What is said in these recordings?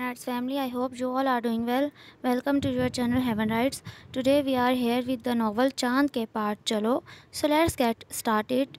Rights family, I hope you all are doing well. Welcome to your channel Heaven Rights. Today we are here with the novel चांद के part चलो So let's get started.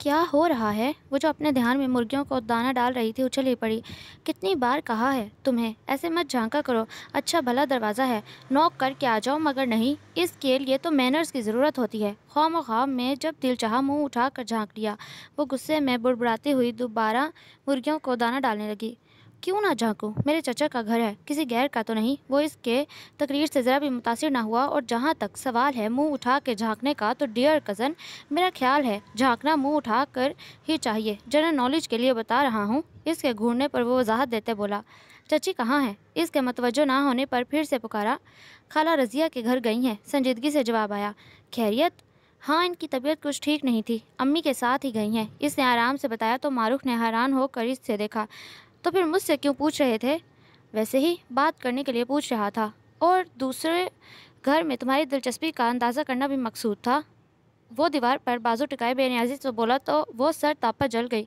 क्या हो रहा है वो जो अपने ध्यान में मुर्गियों को दाना डाल रही थी उछल ही पड़ी कितनी बार कहा है तुम्हें ऐसे मत झांका करो अच्छा भला दरवाज़ा है नॉक करके आ जाओ मगर नहीं इसके लिए तो मैनर्स की ज़रूरत होती है खौम खाम में जब दिल चाह मुंह उठाकर झांक लिया वो गुस्से में बुड़बुड़ाती हुई दोबारा मुर्गियों को दाना डालने लगी क्यों ना झाँकूँ मेरे चचा का घर है किसी गैर का तो नहीं वो इसके तकरीर से ज़रा भी मुतासर ना हुआ और जहाँ तक सवाल है मुंह उठा के झाँकने का तो डियर कज़न मेरा ख्याल है झाँकना मुंह उठा कर ही चाहिए जनरल नॉलेज के लिए बता रहा हूँ इसके घूरने पर वो वजाहत देते बोला चची कहाँ है इसके मतवजो ना होने पर फिर से पुकारा खाला रज़िया के घर गई हैं संजीदगी से जवाब आया खैरियत हाँ इनकी तबीयत कुछ ठीक नहीं थी अम्मी के साथ ही गई हैं इसने आराम से बताया तो मारूख ने हैरान होकर इससे देखा तो फिर मुझसे क्यों पूछ रहे थे वैसे ही बात करने के लिए पूछ रहा था और दूसरे घर में तुम्हारी दिलचस्पी का अंदाज़ा करना भी मकसूद था वो दीवार पर बाजू टिकाए बेनियाजी से बोला तो वो सर ताप पर जल गई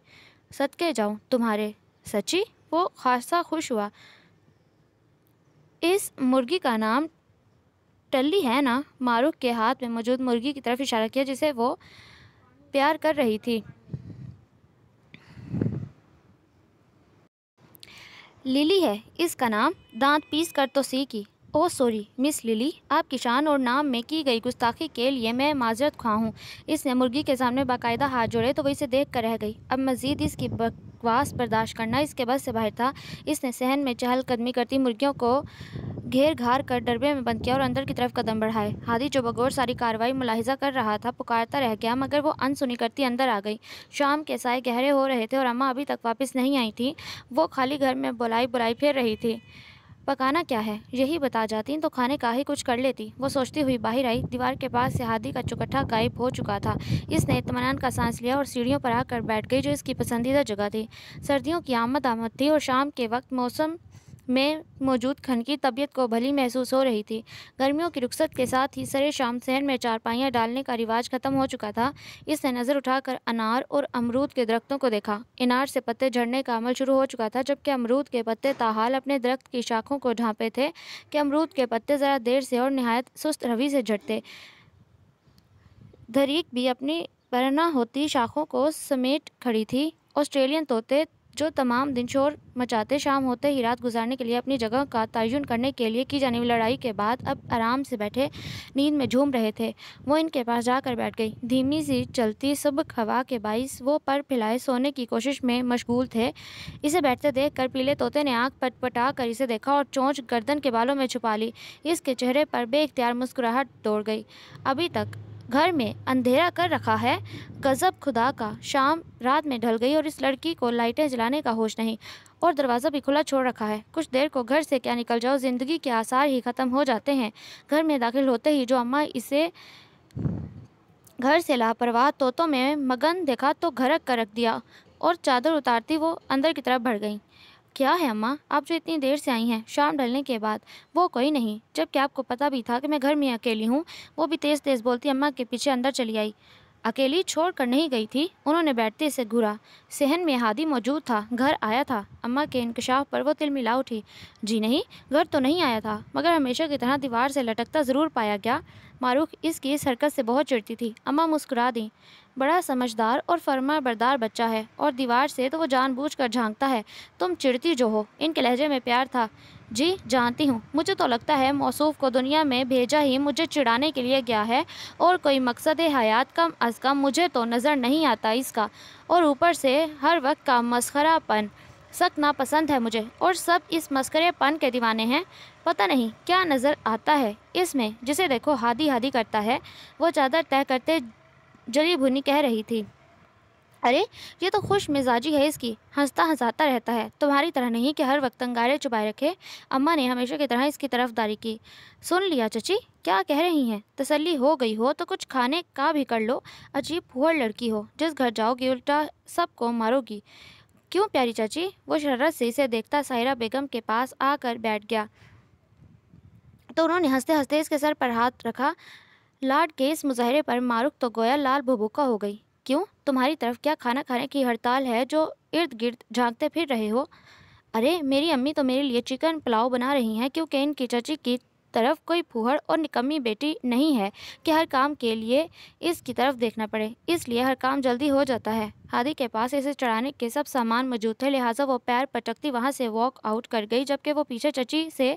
सदके जाऊँ तुम्हारे सच्ची वो खासा खुश हुआ इस मुर्गी का नाम टल्ली है ना मारूख के हाथ में मौजूद मुर्गी की तरफ इशारा किया जिसे वो प्यार कर रही थी लिली है इसका नाम दांत पीस कर तो सीखी ओ सॉरी मिस लिली आप शान और नाम में की गई गुस्ताखी के लिए मैं माजरत खा हूँ इसने मुर्गी के सामने बाकायदा हाथ जोड़े तो वो इसे देख कर रह गई अब मज़ीद इसकी बकवास बर्दाश्त करना इसके बस से बाहर था इसने सहन में चहलकदमी करती मुर्गियों को घेर घार कर डरबे में बंद किया और अंदर की तरफ कदम बढ़ाए हादी जो बगौर सारी कार्रवाई मुलाहिजा कर रहा था पुकारता रह गया मगर वो अनसुनी करती अंदर आ गई शाम के साय गहरे हो रहे थे और अम्मा अभी तक वापस नहीं आई थी वो खाली घर में बुलाई बुलाई फिर रही थी पकाना क्या है यही बता जाती तो खाने का ही कुछ कर लेती वो सोचती हुई बाहर आई दीवार के पास से हादी का चुकट्ठा गायब हो चुका था इसने इतमान का सांस लिया और सीढ़ियों पर आकर बैठ गई जो इसकी पसंदीदा जगह थी सर्दियों की आमद आमद थी और शाम के वक्त मौसम में मौजूद खन की तबीयत को भली महसूस हो रही थी गर्मियों की रुख्सत के साथ ही सरे शाम सहन में चारपाइयाँ डालने का रिवाज ख़त्म हो चुका था इसने नज़र उठाकर अनार और अमरूद के दरख्तों को देखा इनार से पत्ते झड़ने का अमल शुरू हो चुका था जबकि अमरूद के पत्ते ताहाल अपने दरख्त की शाखों को ढांपे थे कि अमरूद के पत्ते ज़रा देर से और नहायत सुस्त रवि से झटते धरीक भी अपनी परना होती शाखों को समेट खड़ी थी ऑस्ट्रेलियन तोते जो तमाम दिन शोर मचाते शाम होते ही रात गुजारने के लिए अपनी जगह का तयन करने के लिए की जाने वाली लड़ाई के बाद अब आराम से बैठे नींद में झूम रहे थे वो इनके पास जाकर बैठ गई धीमी सी चलती सुबह हवा के बाइस वो पर फैलाए सोने की कोशिश में मशगूल थे इसे बैठते देख कर पीले तोते ने आँख पटपटा कर इसे देखा और चोंच गर्दन के बालों में छुपा ली इसके चेहरे पर बेख्तियार मुस्कुराहट दौड़ गई अभी तक घर में अंधेरा कर रखा है गज़ब खुदा का शाम रात में ढल गई और इस लड़की को लाइटें जलाने का होश नहीं और दरवाज़ा भी खुला छोड़ रखा है कुछ देर को घर से क्या निकल जाओ ज़िंदगी के आसार ही ख़त्म हो जाते हैं घर में दाखिल होते ही जो अम्मा इसे घर से लापरवाह तोतों में मगन देखा तो घरक कर रख दिया और चादर उतारती वो अंदर की तरफ बढ़ गई क्या है अम्मा आप जो इतनी देर से आई हैं शाम ढलने के बाद वो कोई नहीं जबकि आपको पता भी था कि मैं घर में अकेली हूँ वो भी तेज़ तेज़ बोलती अम्मा के पीछे अंदर चली आई अकेली छोड़ कर नहीं गई थी उन्होंने बैठते से घूरा सहन में हादी मौजूद था घर आया था अम्मा के इंकशाफ पर वो तिल मिला उठी जी नहीं घर तो नहीं आया था मगर हमेशा की तरह दीवार से लटकता ज़रूर पाया गया मारूख इसकी हरकत से बहुत चिड़ती थी अम्मा मुस्कुरा दी बड़ा समझदार और फर्मा बरदार बच्चा है और दीवार से तो वो जानबूझकर झांकता है तुम चिड़ती जो हो इनके लहजे में प्यार था जी जानती हूँ मुझे तो लगता है मौसू को दुनिया में भेजा ही मुझे चिड़ाने के लिए गया है और कोई मकसद हयात कम अज़ कम मुझे तो नज़र नहीं आता इसका और ऊपर से हर वक्त का मसखरापन सख्त नापसंद है मुझे और सब इस मस्करे पन के दीवाने हैं पता नहीं क्या नज़र आता है इसमें जिसे देखो हादी हादी करता है वो चादर तय करते जली भुनी कह रही थी अरे ये तो खुश मिजाजी है इसकी हंसता हंसाता रहता है तुम्हारी तरह नहीं कि हर वक्त अंगारे चुपाए रखे अम्मा ने हमेशा की तरह इसकी तरफदारी की सुन लिया चची क्या कह रही हैं तसल्ली हो गई हो तो कुछ खाने का भी कर लो अजीब हुआ लड़की हो जिस घर जाओगी उल्टा सबको मारोगी क्यों प्यारी चाची वो शरारत से इसे देखता सायरा बेगम के पास आकर बैठ गया तो उन्होंने हंसते हंसते इसके सर पर हाथ रखा लाड के इस मुजाहरे पर मारुख तो गोया लाल भुभुका हो गई क्यों तुम्हारी तरफ क्या खाना खाने की हड़ताल है जो इर्द गिर्द झांकते फिर रहे हो अरे मेरी अम्मी तो मेरे लिए चिकन पुलाव बना रही हैं क्योंकि इनकी चाची की तरफ कोई फूहड़ और निकम्मी बेटी नहीं है कि हर काम के लिए इसकी तरफ देखना पड़े इसलिए हर काम जल्दी हो जाता है हादी के पास इसे चढ़ाने के सब सामान मौजूद थे लिहाजा वो पैर पटकती वहाँ से वॉक आउट कर गई जबकि वो पीछे चची से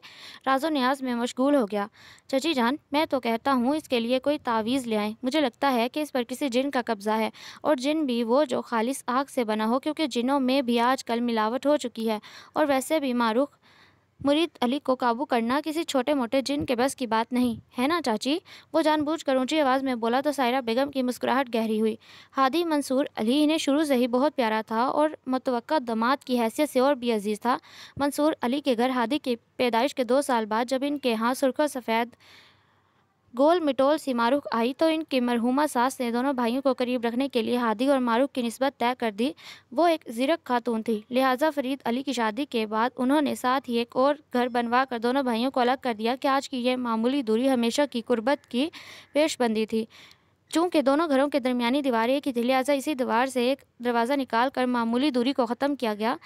राजो न्याज में मशगूल हो गया चची जान मैं तो कहता हूँ इसके लिए कोई तावीज़ ले आए मुझे लगता है कि इस पर किसी जिन का कब्ज़ा है और जिन भी वो जो खालिस आग से बना हो क्योंकि जिनों में भी आजकल मिलावट हो चुकी है और वैसे भी मारूख मुरीद अली को काबू करना किसी छोटे मोटे जिन के बस की बात नहीं है ना चाची वो जानबूझ कर ऊँची आवाज़ में बोला तो सायरा बेगम की मुस्कुराहट गहरी हुई हादी मंसूर अली इन्हें शुरू से ही बहुत प्यारा था और मतव दमाद की हैसियत से और भी अजीज़ था मंसूर अली के घर हादी की पैदाइश के दो साल बाद जब इनके यहाँ सुरख सफ़ेद गोल मिटोल सी मारूख आई तो इनकी मरहुमा सास ने दोनों भाइयों को करीब रखने के लिए हादी और मारूख की नस्बत तय कर दी वो एक जीरक खातून थी लिहाजा फरीद अली की शादी के बाद उन्होंने साथ ही एक और घर बनवा कर दोनों भाइयों को अलग कर दिया कि आज की यह मामूली दूरी हमेशा की कुर्बत की पेशबंदी थी चूँकि दोनों घरों के दरमियानी दीवार एक ही थी लिहाजा इसी दीवार से एक दरवाज़ा निकाल कर मामूली दूरी को ख़त्म किया गया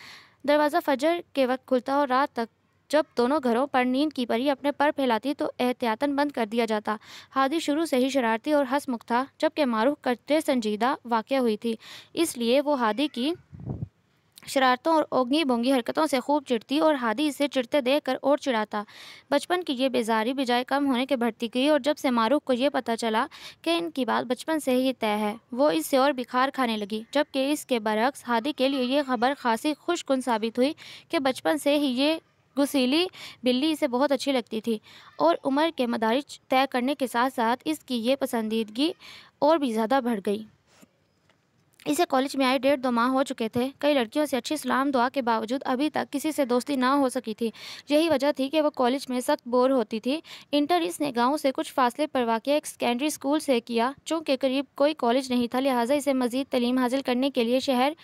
दरवाज़ा फजर के वक्त खुलता और रात तक जब दोनों घरों पर नींद की परी अपने पर फैलाती तो एहतियातन बंद कर दिया जाता हादी शुरू से ही शरारती और हसमुख था जबकि मारूख करते संजीदा वाक़ हुई थी इसलिए वो हादी की शरारतों और ओंगी बोंगी हरकतों से खूब चिढ़ती और हादी इसे चिढ़ते देख कर और चिढ़ाता बचपन की ये बेजारी बेजाय कम होने के बढ़ती गई और जब से मारूख को यह पता चला कि इनकी बात बचपन से ही तय है वो इससे और बिखार खाने लगी जबकि इसके बरक्स हादी के लिए ये खबर खासी खुशकुन साबित हुई कि बचपन से ही ये गुसीली बिल्ली इसे बहुत अच्छी लगती थी और उम्र के मदारिज तय करने के साथ साथ इसकी ये पसंदीदगी और भी ज़्यादा बढ़ गई इसे कॉलेज में आए डेढ़ दो माह हो चुके थे कई लड़कियों से अच्छी सलाम दुआ के बावजूद अभी तक किसी से दोस्ती ना हो सकी थी यही वजह थी कि वह कॉलेज में सख्त बोर होती थी इंटर इसने गांव से कुछ फासले पर वाक़ एक सेकेंडरी स्कूल से किया चूँकि करीब कोई कॉलेज नहीं था लिहाजा इसे मजीद तलीम हासिल करने के लिए शहर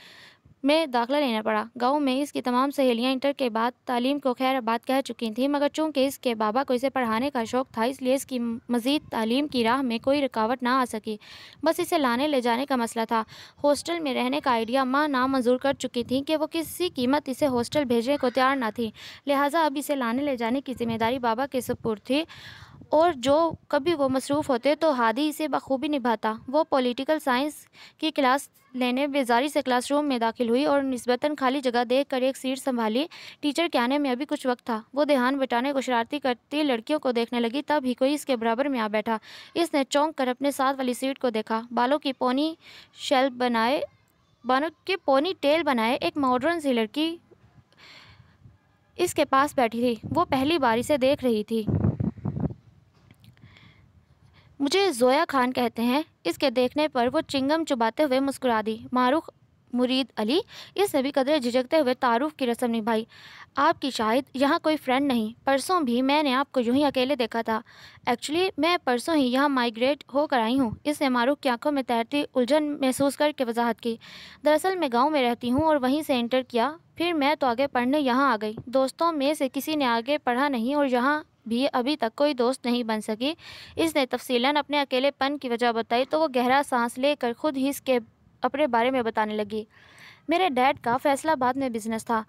में दाखिला लेना पड़ा गांव में इसकी तमाम सहेलियां इंटर के बाद तालीम को खैर बात कह चुकी थीं मगर चूंकि इसके बाबा को इसे पढ़ाने का शौक़ था इसलिए इसकी मज़ीद तालीम की राह में कोई रुकावट ना आ सकी बस इसे लाने ले जाने का मसला था हॉस्टल में रहने का आइडिया माँ नामंजूर कर चुकी थी कि वो किसी कीमत इसे हॉस्टल भेजने को तैयार ना थी लिहाजा अब इसे लाने ले जाने की जिम्मेदारी बाबा के सपुर थी और जो कभी वो मसरूफ़ होते तो हादी इसे बखूबी निभाता वो पॉलिटिकल साइंस की क्लास लेने बेजारी से क्लासरूम में दाखिल हुई और नस्बता खाली जगह देख कर एक सीट संभाली टीचर के आने में अभी कुछ वक्त था वो देहान बटाने को शरारती करती लड़कियों को देखने लगी तब ही कोई इसके बराबर में आ बैठा इसने चौंक कर अपने साथ वाली सीट को देखा बालों की पोनी शेल बनाए बालों के पोनी टेल बनाए एक मॉडर्न सी लड़की इसके पास बैठी थी वो पहली बार इसे देख रही थी मुझे जोया खान कहते हैं इसके देखने पर वो चिंगम चुबाते हुए मुस्कुरा दी मारूख मुरीद अली इस सभी कदर झिझकते हुए तारुफ की रस्म निभाई आपकी शायद यहाँ कोई फ्रेंड नहीं परसों भी मैंने आपको यूं ही अकेले देखा था एक्चुअली मैं परसों ही यहाँ माइग्रेट होकर आई हूँ इसने मारूख की आंखों में तैरती उलझन महसूस करके वजाहत की दरअसल मैं गाँव में रहती हूँ और वहीं से एंटर किया फिर मैं तो आगे पढ़ने यहाँ आ गई दोस्तों में से किसी ने आगे पढ़ा नहीं और यहाँ भी अभी तक कोई दोस्त नहीं बन सकी इसने तफसीला अपने अकेलेपन की वजह बताई तो वो गहरा सांस लेकर खुद ही इसके अपने बारे में बताने लगी मेरे डैड का फैसला बाद में बिजनेस था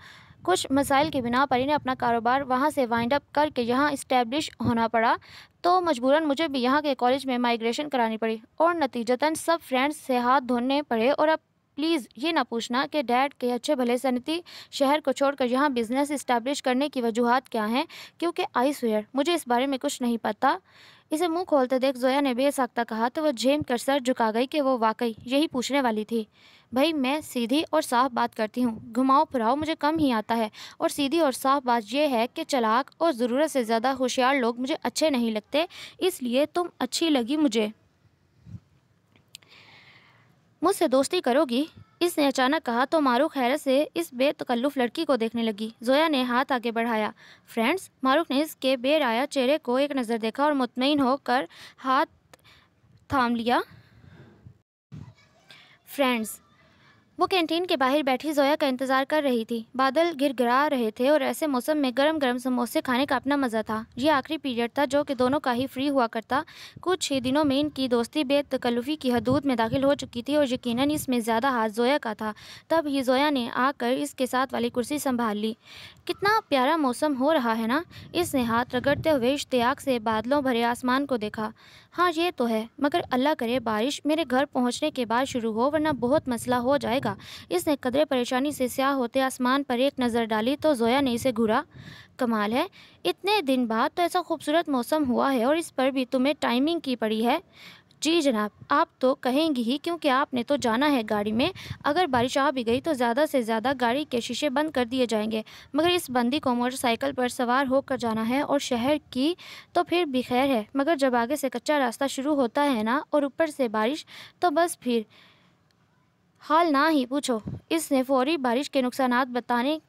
कुछ मसाइल की बिना पर इन्हें अपना कारोबार वहाँ से वाइंड अप करके यहाँ इस्टेब्लिश होना पड़ा तो मजबूरन मुझे भी यहाँ के कॉलेज में माइग्रेशन करानी पड़ी और नतीजतन सब फ्रेंड्स से हाथ धोने पड़े और अब प्लीज़ ये ना पूछना कि डैड के अच्छे भले सनती शहर को छोड़कर यहाँ बिज़नेस इस्टेब्लिश करने की वजूहत क्या हैं क्योंकि आई सुयर मुझे इस बारे में कुछ नहीं पता इसे मुंह खोलते देख जोया ने बेसाख्ता कहा तो वह झेम कर सर झुका गई कि वो वाकई यही पूछने वाली थी भाई मैं सीधी और साफ बात करती हूँ घुमाओ फिराओ मुझे कम ही आता है और सीधी और साफ बात यह है कि चलाक और ज़रूरत से ज़्यादा होशियार लोग मुझे अच्छे नहीं लगते इसलिए तुम अच्छी लगी मुझे मुझसे दोस्ती करोगी इसने अचानक कहा तो मारूख हैरत से इस बेतकल्लुफ लड़की को देखने लगी जोया ने हाथ आगे बढ़ाया फ्रेंड्स मारूख ने इसके बेराया चेहरे को एक नज़र देखा और मुतमिन होकर हाथ थाम लिया फ्रेंड्स वो कैंटीन के बाहर बैठी जोया का इंतजार कर रही थी बादल गिरा रहे थे और ऐसे मौसम में गरम गरम समोसे खाने का अपना मज़ा था ये आखिरी पीरियड था जो कि दोनों का ही फ्री हुआ करता कुछ ही दिनों में इनकी दोस्ती बेतकल्लुफ़ी की हदूद में दाखिल हो चुकी थी और यकीनन इसमें ज़्यादा हाथ जोया का था तब ही जोया ने आकर इसके साथ वाली कुर्सी संभाल ली कितना प्यारा मौसम हो रहा है ना इसने हाथ रगड़ते हुए इश्तियाक से बादलों भरे आसमान को देखा हाँ ये तो है मगर अल्लाह करे बारिश मेरे घर पहुँचने के बाद शुरू हो वरना बहुत मसला हो जाएगा इसने कदरे परेशानी से स्याह होते आसमान पर एक नज़र डाली तो जोया ने इसे घुरा कमाल है इतने दिन बाद तो ऐसा खूबसूरत मौसम हुआ है और इस पर भी तुम्हें टाइमिंग की पड़ी है जी जनाब आप तो कहेंगी ही क्योंकि आपने तो जाना है गाड़ी में अगर बारिश आ भी गई तो ज़्यादा से ज़्यादा गाड़ी के शीशे बंद कर दिए जाएंगे मगर इस बंदी को मोटरसाइकिल पर सवार होकर जाना है और शहर की तो फिर भी खैर है मगर जब आगे से कच्चा रास्ता शुरू होता है ना और ऊपर से बारिश तो बस फिर हाल ना ही पूछो इसने फौरी बारिश के नुकसान बताने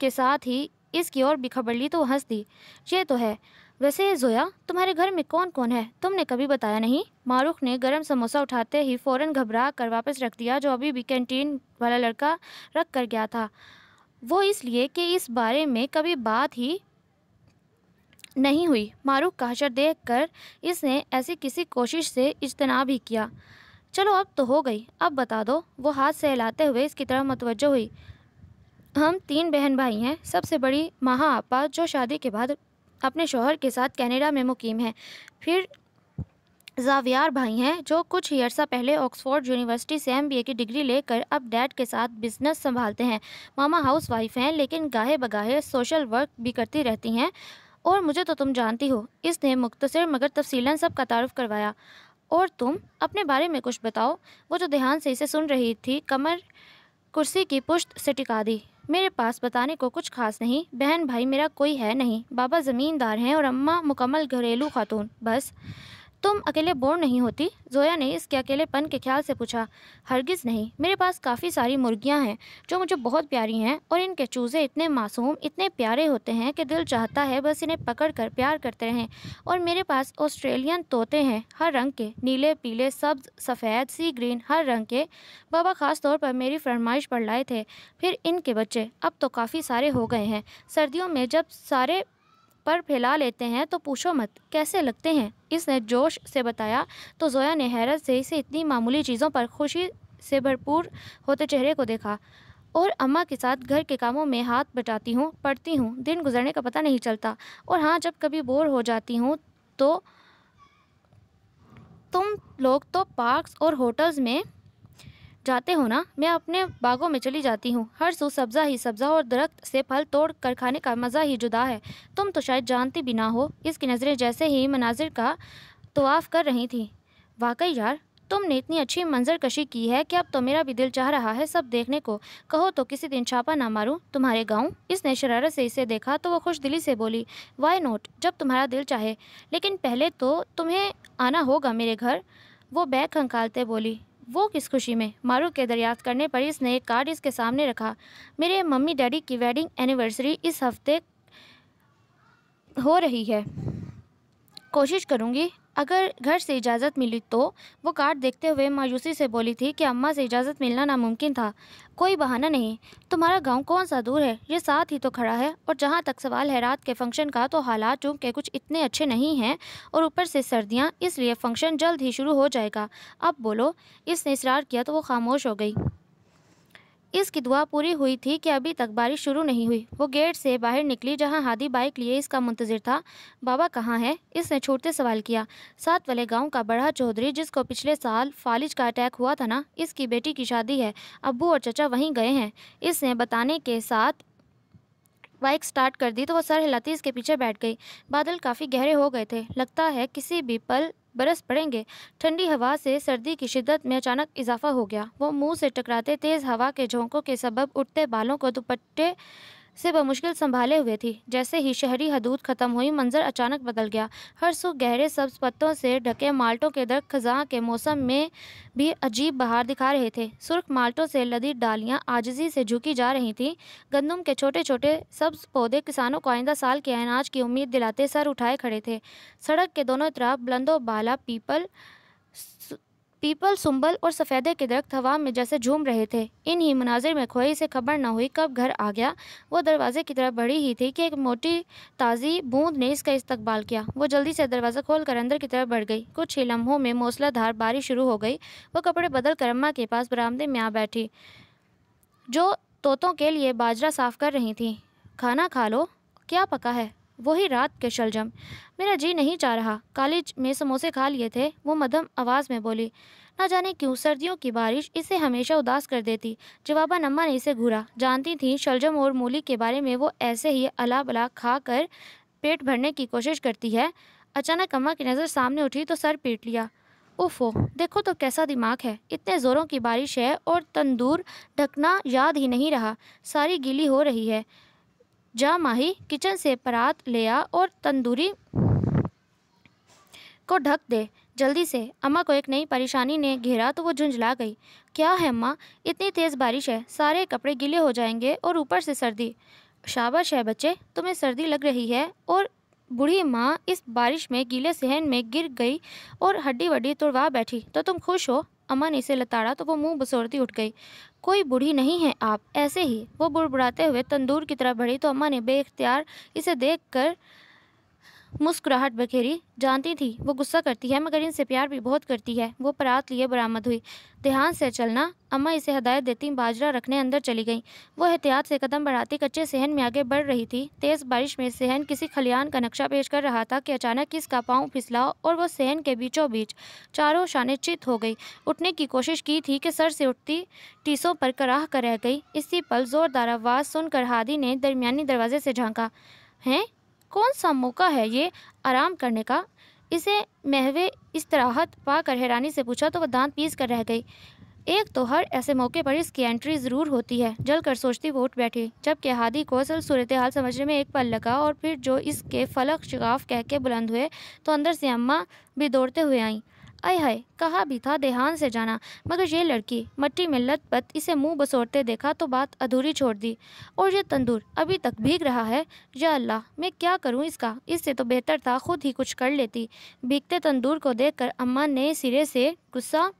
के साथ ही इसकी और भी खबर ली तो हंस दी ये तो है वैसे जोया तुम्हारे घर में कौन कौन है तुमने कभी बताया नहीं मारूख ने गरम समोसा उठाते ही फ़ौरन घबरा कर वापस रख दिया जो अभी भी कैंटीन वाला लड़का रख कर गया था वो इसलिए कि इस बारे में कभी बात ही नहीं हुई मारूख का हशर देख कर इसने ऐसी किसी कोशिश से इजतनाब ही किया चलो अब तो हो गई अब बता दो वो हाथ से हिलाते हुए इसकी तरफ मतवजो हुई हम तीन बहन भाई हैं सबसे बड़ी महा आपा जो शादी के बाद अपने शोहर के साथ कनाडा में मुकीम हैं फिर जावियार भाई हैं जो कुछ ही अर्सा पहले ऑक्सफोर्ड यूनिवर्सिटी से एमबीए की डिग्री लेकर अब डैड के साथ बिजनेस संभालते हैं मामा हाउस वाइफ हैं लेकिन गाहे बगाहे सोशल वर्क भी करती रहती हैं और मुझे तो तुम जानती हो इसने मुख्तसर मगर तफसीला सब का तारफ़ करवाया और तुम अपने बारे में कुछ बताओ वो जो ध्यान से इसे सुन रही थी कमर कुर्सी की पुश्त से टिका दी मेरे पास बताने को कुछ खास नहीं बहन भाई मेरा कोई है नहीं बाबा ज़मींदार हैं और अम्मा मुकम्मल घरेलू खातून बस तुम अकेले बोर नहीं होती जोया ने इसके अकेलेपन के ख्याल से पूछा हरगिज़ नहीं मेरे पास काफ़ी सारी मुर्गियां हैं जो मुझे बहुत प्यारी हैं और इनके चूज़े इतने मासूम इतने प्यारे होते हैं कि दिल चाहता है बस इन्हें पकड़ कर प्यार करते रहें और मेरे पास ऑस्ट्रेलियन तोते हैं हर रंग के नीले पीले सब्ज सफ़ेद सी ग्रीन हर रंग के बाबा ख़ास तौर पर मेरी फरमाइश पर लाए थे फिर इनके बच्चे अब तो काफ़ी सारे हो गए हैं सर्दियों में जब सारे पर फैला लेते हैं तो पूछो मत कैसे लगते हैं इसने जोश से बताया तो जोया ने हैरत से इसे इतनी मामूली चीज़ों पर खुशी से भरपूर होते चेहरे को देखा और अम्मा के साथ घर के कामों में हाथ बटाती हूँ पढ़ती हूँ दिन गुजरने का पता नहीं चलता और हाँ जब कभी बोर हो जाती हूँ तो तुम लोग तो पार्क्स और होटल्स में जाते हो ना मैं अपने बागों में चली जाती हूँ हर सो सब्ज़ा ही सब्ज़ा और दरख्त से फल तोड़ कर खाने का मज़ा ही जुदा है तुम तो शायद जानती भी ना हो इसकी नज़रें जैसे ही मनाजिर का तोाफ़ कर रही थी वाकई यार तुमने इतनी अच्छी मंजर कशी की है कि अब तो मेरा भी दिल चाह रहा है सब देखने को कहो तो किसी दिन छापा ना मारूं तुम्हारे गांव इसने शरारत से इसे देखा तो वो खुश दिली से बोली वाई नोट जब तुम्हारा दिल चाहे लेकिन पहले तो तुम्हें आना होगा मेरे घर वो बैग खंकालते बोली वो किस खुशी में मारू के दरियाफ्त करने पर इसने एक कार्ड इसके सामने रखा मेरे मम्मी डैडी की वेडिंग एनिवर्सरी इस हफ्ते हो रही है कोशिश करूँगी अगर घर से इजाज़त मिली तो वो कार्ड देखते हुए मायूसी से बोली थी कि अम्मा से इजाज़त मिलना नामुमकिन था कोई बहाना नहीं तुम्हारा गांव कौन सा दूर है ये साथ ही तो खड़ा है और जहाँ तक सवाल है रात के फंक्शन का तो हालात चूँकि कुछ इतने अच्छे नहीं हैं और ऊपर से सर्दियाँ इसलिए फंक्शन जल्द ही शुरू हो जाएगा अब बोलो इसने इसरार किया तो वो खामोश हो गई इसकी दुआ पूरी हुई थी कि अभी तक बारिश शुरू नहीं हुई वो गेट से बाहर निकली जहां हादी बाइक लिए इसका मुंतजर था बाबा कहाँ है इसने छोटते सवाल किया साथ वाले गांव का बड़ा चौधरी जिसको पिछले साल फालिज का अटैक हुआ था ना इसकी बेटी की शादी है अबू और चचा वहीं गए हैं इसने बताने के साथ बाइक स्टार्ट कर दी तो वह सर हिलाती इसके पीछे बैठ गई बादल काफ़ी गहरे हो गए थे लगता है किसी भी पल बरस पड़ेंगे ठंडी हवा से सर्दी की शिद्दत में अचानक इजाफा हो गया वो मुंह से टकराते तेज़ हवा के झोंकों के सबब उठते बालों को दुपट्टे से बमुश्किल संभाले हुए थी जैसे ही शहरी हदूद खत्म हुई मंजर अचानक बदल गया हर सुख गहरे सब्ज पत्तों से ढके माल्टों के दर खजा के मौसम में भी अजीब बहार दिखा रहे थे सुर्ख माल्टों से लदी डालियां आजजी से झुकी जा रही थीं गंदम के छोटे छोटे सब्ज पौधे किसानों को आइंदा साल के अनाज की उम्मीद दिलाते सर उठाए खड़े थे सड़क के दोनों तरफ बुलंदो बाला पीपल पीपल सुंबल और सफ़ेदे के दरख्त हवा में जैसे झूम रहे थे इन ही मनाजिर में खोई से खबर न हुई कब घर आ गया वो दरवाजे की तरफ बढ़ी ही थी कि एक मोटी ताज़ी बूंद ने इसका इस्तकबाल किया वो जल्दी से दरवाज़ा खोल कर अंदर की तरफ बढ़ गई कुछ ही लम्हों में मौसलाधार बारिश शुरू हो गई वो कपड़े बदल कर अम्मा के पास बरामदे में आ बैठी जो तोतों के लिए बाजरा साफ़ कर रही थी खाना खा लो क्या पका है वही रात के शलजम मेरा जी नहीं चाह रहा कॉलेज में समोसे खा लिए थे वो मध्यम आवाज़ में बोली ना जाने क्यों सर्दियों की बारिश इसे हमेशा उदास कर देती जवाबा नम्मा ने इसे घूरा जानती थी शलजम और मूली के बारे में वो ऐसे ही अला बला खा कर पेट भरने की कोशिश करती है अचानक अम्मा की नज़र सामने उठी तो सर पीट लिया उफो देखो तो कैसा दिमाग है इतने ज़ोरों की बारिश है और तंदूर ढकना याद ही नहीं रहा सारी गीली हो रही है जा माही किचन से परात ले आ और तंदूरी को ढक दे जल्दी से अम्मा को एक नई परेशानी ने घेरा तो वो झुंझला गई क्या है अम्मा इतनी तेज़ बारिश है सारे कपड़े गीले हो जाएंगे और ऊपर से सर्दी शाबाश है बच्चे तुम्हें सर्दी लग रही है और बूढ़ी माँ इस बारिश में गीले सहन में गिर गई और हड्डी वड्डी तोड़वा बैठी तो तुम खुश हो अम्मा ने इसे लताड़ा तो वो मुंह बसोरती उठ गई कोई बूढ़ी नहीं है आप ऐसे ही वो बुड़बुड़ाते हुए तंदूर की तरफ बढ़ी तो अम्मा ने बेख्तियार इसे देख कर मुस्कुराहट बखेरी जानती थी वो गुस्सा करती है मगर इनसे प्यार भी बहुत करती है वो परात लिए बरामद हुई ध्यान से चलना अम्मा इसे हदायत देती बाजरा रखने अंदर चली गई वो एहतियात से कदम बढ़ाती कच्चे सहन में आगे बढ़ रही थी तेज़ बारिश में सहन किसी खलियान का नक्शा पेश कर रहा था कि अचानक किसका पाँव फिसला और वह सहन के बीचों बीच चारों चित हो गई उठने की कोशिश की थी कि सर से उठती टीसों पर कराह कर रह गई इसी पल जोरदार आवाज़ सुनकर हादी ने दरमियानी दरवाजे से झांका हैं कौन सा मौका है ये आराम करने का इसे महवे इस तराहत पा कर हैरानी से पूछा तो वह दांत पीस कर रह गई एक तो हर ऐसे मौके पर इसकी एंट्री ज़रूर होती है जल कर सोचती वोट बैठी जबकि हादी को असल सूरत हाल समझने में एक पल लगा और फिर जो इसके फलक शिकाफ कह के बुलंद हुए तो अंदर से अम्मा भी दौड़ते हुए आईं आय हाय कहा भी था देहान से जाना मगर ये लड़की मट्टी में पत इसे मुंह बसोरते देखा तो बात अधूरी छोड़ दी और ये तंदूर अभी तक भीग रहा है या अल्लाह मैं क्या करूं इसका इससे तो बेहतर था खुद ही कुछ कर लेती भीगते तंदूर को देखकर अम्मा नए सिरे से गुस्सा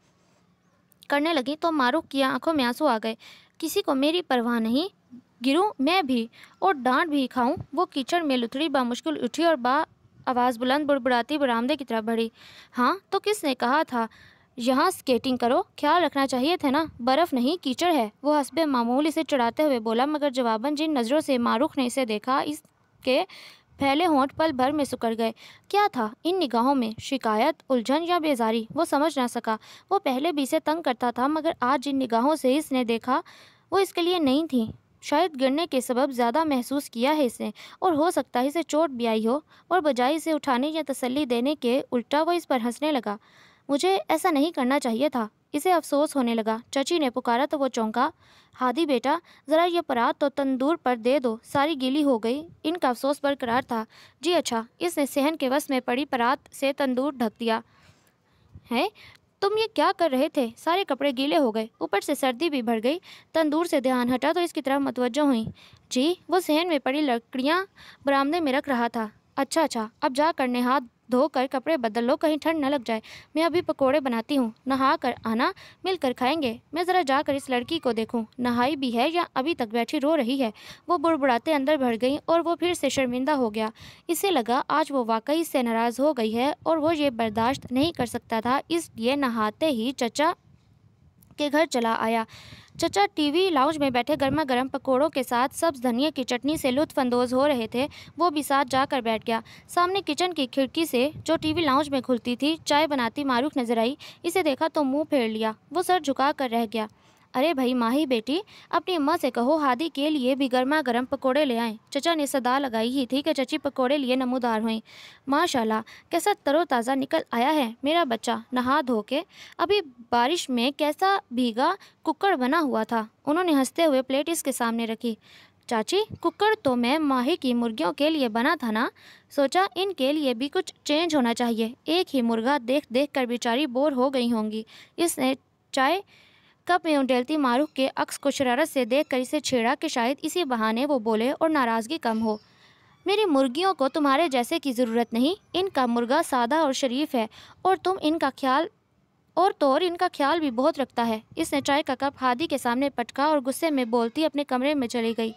करने लगी तो मारूख की आंखों में आंसू आ गए किसी को मेरी परवाह नहीं गिरूं मैं भी और डांट भी खाऊं वो कीचड़ में लुथड़ी बामुश्किल उठी और बा आवाज़ बुलंद बुड़बुड़ाती बरामदे की तरफ बढ़ी हाँ तो किसने कहा था यहाँ स्केटिंग करो ख्याल रखना चाहिए था ना बर्फ़ नहीं कीचड़ है वो हसब मामूल इसे चढ़ाते हुए बोला मगर जवाबन जिन नज़रों से मारूख ने इसे देखा इसके फैले होंठ पल भर में सुकड़ गए क्या था इन निगाहों में शिकायत उलझन या बेजारी वो समझ ना सका वो पहले भी इसे तंग करता था मगर आज जिन निगाहों से इसने देखा वो इसके लिए नहीं थी शायद गिरने के सबब ज़्यादा महसूस किया है इसने और हो सकता है इसे चोट भी आई हो और बजाय इसे उठाने या तसल्ली देने के उल्टा वो इस पर हंसने लगा मुझे ऐसा नहीं करना चाहिए था इसे अफसोस होने लगा चची ने पुकारा तो वो चौंका हादी बेटा ज़रा ये परात तो तंदूर पर दे दो सारी गीली हो गई इनका अफसोस बरकरार था जी अच्छा इसने सहन के वश में पड़ी परात से तंदूर ढक दिया है तुम ये क्या कर रहे थे सारे कपड़े गीले हो गए ऊपर से सर्दी भी भर गई तंदूर से ध्यान हटा तो इसकी तरफ मतवजो हुई जी वो सहन में पड़ी लकड़ियाँ बरामदे में रख रहा था अच्छा अच्छा अब जाकर नेहा धोकर कपड़े बदल लो कहीं ठंड न लग जाए मैं अभी पकोड़े बनाती हूँ नहा कर आना मिलकर खाएंगे मैं ज़रा जाकर इस लड़की को देखूँ नहाई भी है या अभी तक बैठी रो रही है वो बुड़बुड़ाते अंदर भर गई और वो फिर से शर्मिंदा हो गया इसे लगा आज वो वाकई से नाराज़ हो गई है और वो ये बर्दाश्त नहीं कर सकता था इसलिए नहाते ही चचा के घर चला आया चचा टीवी लाउंज में बैठे गर्मा गर्म पकौड़ों के साथ सब्ज धनिया की चटनी से लुत्फानंदोज हो रहे थे वो भी साथ जाकर बैठ गया सामने किचन की खिड़की से जो टीवी लाउंज में खुलती थी चाय बनाती मारूख नजर आई इसे देखा तो मुंह फेर लिया वो सर झुका कर रह गया अरे भाई माही बेटी अपनी अम्मा से कहो हादी के लिए भी गर्मा गर्म पकौड़े ले आए चचा ने सदा लगाई ही थी कि चची पकौड़े लिए नमोदार हुई माशाल्लाह कैसा तरोताज़ा निकल आया है मेरा बच्चा नहा धो के अभी बारिश में कैसा भीगा कुकड़ बना हुआ था उन्होंने हंसते हुए प्लेट इसके सामने रखी चाची कुकर तो मैं माही की मुर्गियों के लिए बना था ना सोचा इनके लिए भी कुछ चेंज होना चाहिए एक ही मुर्गा देख देख कर बेचारी बोर हो गई होंगी इसने चाय पिकअप में उडेलती मारूख के अक्स को शरारत से देख कर इसे छेड़ा कि शायद इसी बहाने वो बोले और नाराज़गी कम हो मेरी मुर्गियों को तुम्हारे जैसे की ज़रूरत नहीं इनका मुर्गा सादा और शरीफ है और तुम इनका ख्याल और तो और इनका ख्याल भी बहुत रखता है इसने चाय का कप हादी के सामने पटका और गुस्से में बोलती अपने कमरे में चली गई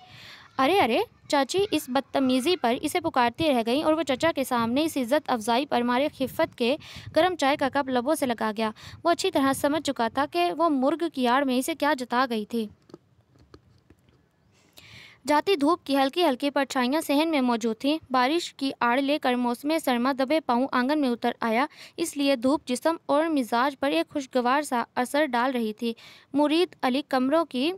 अरे अरे चाची इस बदतमीज़ी पर इसे पुकारती रह गई और वो चचा के सामने इस इज़्ज़त अफजाई पर मारे खिफत के गर्म चाय का कप लबों से लगा गया वो अच्छी तरह समझ चुका था कि वो मुर्ग की आड़ में इसे क्या जता गई थी जाती धूप की हल्की हल्की परछाइयाँ सहन में मौजूद थीं बारिश की आड़ लेकर मौसम सरमा दबे पाऊँ आंगन में उतर आया इसलिए धूप जिसम और मिजाज पर एक खुशगवार सा असर डाल रही थी मुरीद अली कमरों की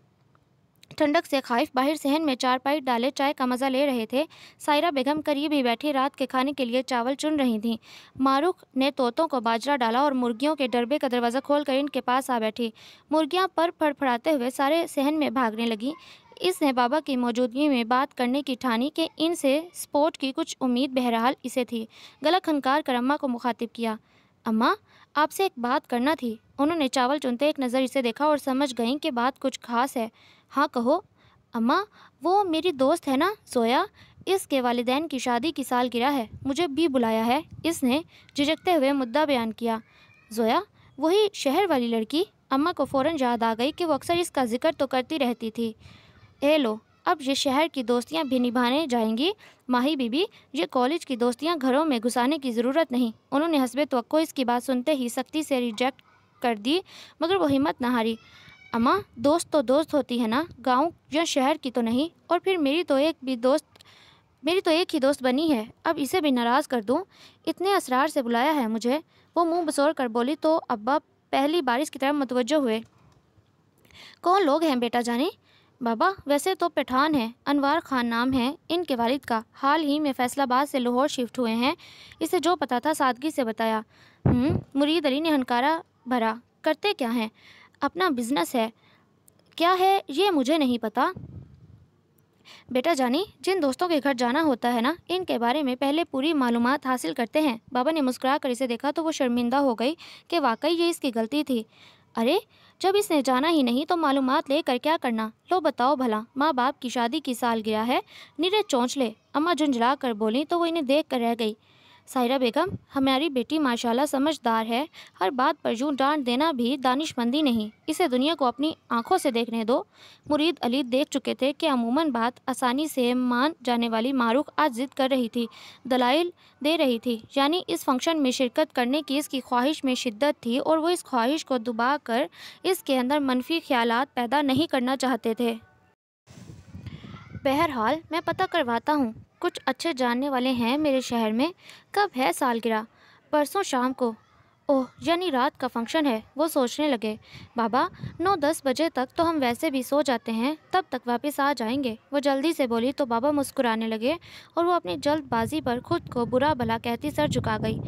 ठंडक से खाइफ बाहर सहन में चार पाइट डाले चाय का मज़ा ले रहे थे सायरा बेगम करीब ही बैठी रात के खाने के लिए चावल चुन रही थीं मारूख ने तोतों को बाजरा डाला और मुर्गियों के डरबे का दरवाज़ा खोलकर इनके पास आ बैठी मुर्गियां पर फड़फड़ाते हुए सारे सहन में भागने लगीं इसने बाबा की मौजूदगी में बात करने की ठानी कि इनसे स्पोर्ट की कुछ उम्मीद बहरहाल इसे थी गला खनकार कर अम्मा को मुखातिब किया अम्मा आपसे एक बात करना थी उन्होंने चावल चुनते एक नज़र इसे देखा और समझ गईं कि बात कुछ खास है हाँ कहो अम्मा वो मेरी दोस्त है ना सोया इसके वालदेन की शादी की साल गिरा है मुझे भी बुलाया है इसने झिझकते हुए मुद्दा बयान किया जोया वही शहर वाली लड़की अम्मा को फ़ौर याद आ गई कि वो अक्सर इसका जिक्र तो करती रहती थी ए लो अब ये शहर की दोस्तियां भी निभाने जाएंगी माही बीबी ये कॉलेज की दोस्तियां घरों में घुसाने की ज़रूरत नहीं उन्होंने हंसबे तो इसकी बात सुनते ही सख्ती से रिजेक्ट कर दी मगर वो हिम्मत न हारी अम्मा दोस्त तो दोस्त होती है ना गांव या शहर की तो नहीं और फिर मेरी तो एक भी दोस्त मेरी तो एक ही दोस्त बनी है अब इसे भी नाराज़ कर दूँ इतने असरार से बुलाया है मुझे वो मुंह बसोर कर बोली तो अब्बा पहली बारिश की तरफ मतवजो हुए कौन लोग हैं बेटा जाने बाबा वैसे तो पठान है अनवार खान नाम है इनके वालिद का हाल ही में फैसलाबाद से लाहौर शिफ्ट हुए हैं इसे जो पता था सादगी से बताया हम्म, मुरीद अली ने हनकारा भरा करते क्या हैं अपना बिजनेस है क्या है ये मुझे नहीं पता बेटा जानी जिन दोस्तों के घर जाना होता है ना इनके बारे में पहले पूरी मालूम हासिल करते हैं बाबा ने मुस्कुरा कर इसे देखा तो वो शर्मिंदा हो गई कि वाकई ये इसकी गलती थी अरे जब इसने जाना ही नहीं तो मालूम लेकर क्या करना लो बताओ भला माँ बाप की शादी की साल गया है नीरज चौंच ले अम्मा झुंझला कर बोली तो वो इन्हें देख कर रह गई सायरा बेगम हमारी बेटी माशाल्लाह समझदार है हर बात पर यूँ डांट देना भी दानिशमंदी नहीं इसे दुनिया को अपनी आंखों से देखने दो मुरीद अली देख चुके थे कि अमूमन बात आसानी से मान जाने वाली मारूख आज जिद कर रही थी दलाइल दे रही थी यानी इस फंक्शन में शिरकत करने की इसकी ख्वाहिश में शिद्दत थी और वो इस ख्वाहिश को दुबा कर इसके अंदर मनफी ख्याल पैदा नहीं करना चाहते थे बहरहाल मैं पता करवाता हूँ कुछ अच्छे जानने वाले हैं मेरे शहर में कब है सालगिरह परसों शाम को ओह यानी रात का फंक्शन है वो सोचने लगे बाबा नौ दस बजे तक तो हम वैसे भी सो जाते हैं तब तक वापस आ जाएंगे वो जल्दी से बोली तो बाबा मुस्कुराने लगे और वो अपनी जल्दबाजी पर खुद को बुरा भला कहती सर झुका गई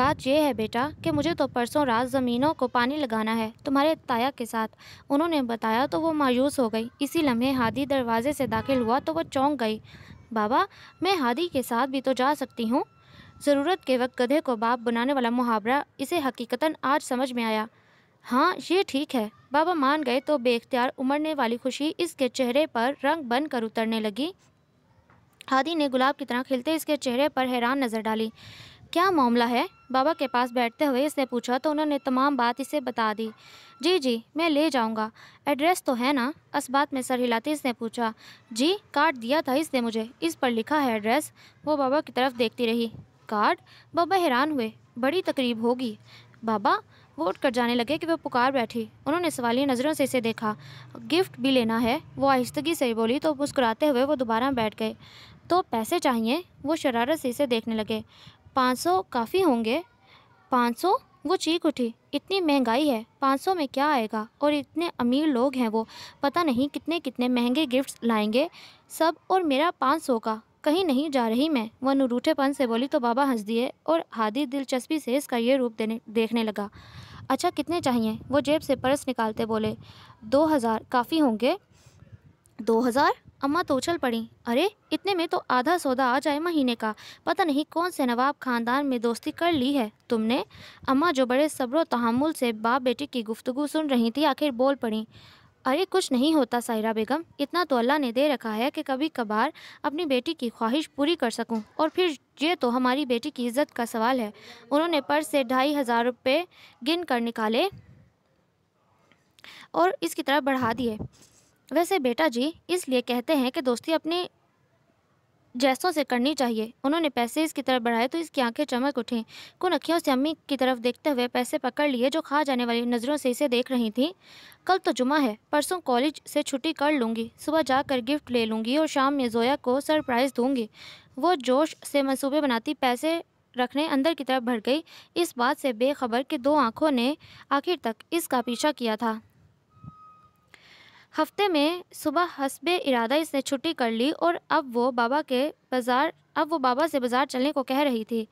बात यह है बेटा कि मुझे तो परसों रात ज़मीनों को पानी लगाना है तुम्हारे ताया के साथ उन्होंने बताया तो वो मायूस हो गई इसी लम्हे हादी दरवाजे से दाखिल हुआ तो वह चौंक गई बाबा मैं हादी के साथ भी तो जा सकती हूँ ज़रूरत के वक्त गधे को बाप बनाने वाला मुहावरा इसे हकीकता आज समझ में आया हाँ ये ठीक है बाबा मान गए तो बेख्तियार उमड़ने वाली खुशी इसके चेहरे पर रंग बन कर उतरने लगी हादी ने गुलाब की तरह खिलते इसके चेहरे पर हैरान नज़र डाली क्या मामला है बाबा के पास बैठते हुए इसने पूछा तो उन्होंने तमाम बात इसे बता दी जी जी मैं ले जाऊंगा एड्रेस तो है ना इस बात में सर हिलाते इसने पूछा जी कार्ड दिया था इसने मुझे इस पर लिखा है एड्रेस वो बाबा की तरफ देखती रही कार्ड बाबा हैरान हुए बड़ी तकरीब होगी बाबा वो उठ कर जाने लगे कि वह पुकार बैठी उन्होंने सवाली नज़रों से इसे देखा गिफ्ट भी लेना है वो आहिस्तगी से बोली तो मुस्कुराते हुए वो दोबारा बैठ गए तो पैसे चाहिए वो शरारत से इसे देखने लगे पाँच सौ काफ़ी होंगे पाँच सौ वो चीख उठी इतनी महंगाई है पाँच सौ में क्या आएगा और इतने अमीर लोग हैं वो पता नहीं कितने कितने महंगे गिफ्ट्स लाएंगे सब और मेरा पाँच सौ का कहीं नहीं जा रही मैं वह नूरूठेपन से बोली तो बाबा हंस दिए और हादी दिलचस्पी से इसका ये रूप देने देखने लगा अच्छा कितने चाहिए वो जेब से पर्स निकालते बोले दो हज़ार काफ़ी होंगे दो हज़ार अम्मा तो उछल पड़ी अरे इतने में तो आधा सौदा आ जाए महीने का पता नहीं कौन से नवाब खानदान में दोस्ती कर ली है तुमने अम्मा जो बड़े सब्र तहमुल से बाप बेटी की गुफ्तगु सुन रही थी आखिर बोल पड़ी अरे कुछ नहीं होता सायरा बेगम इतना तो अल्लाह ने दे रखा है कि कभी कभार अपनी बेटी की ख्वाहिश पूरी कर सकूं और फिर ये तो हमारी बेटी की इज्जत का सवाल है उन्होंने पर्स से ढाई हज़ार रुपये गिन कर निकाले और इसकी तरफ बढ़ा दिए वैसे बेटा जी इसलिए कहते हैं कि दोस्ती अपने जैसों से करनी चाहिए उन्होंने पैसे इसकी तरफ बढ़ाए तो इसकी आंखें चमक उठी कुन अखियों से अम्मी की तरफ देखते हुए पैसे पकड़ लिए जो खा जाने वाली नज़रों से इसे देख रही थी कल तो जुमा है परसों कॉलेज से छुट्टी कर लूँगी सुबह जाकर गिफ्ट ले लूँगी और शाम में जोया को सरप्राइज़ दूँगी वो जोश से मंसूबे बनाती पैसे रखने अंदर की तरफ भर गई इस बात से बेखबर कि दो आंखों ने आखिर तक इसका पीछा किया था हफ्ते में सुबह हसब इरादा इसने छुट्टी कर ली और अब वो बाबा के बाज़ार अब वो बाबा से बाज़ार चलने को कह रही थी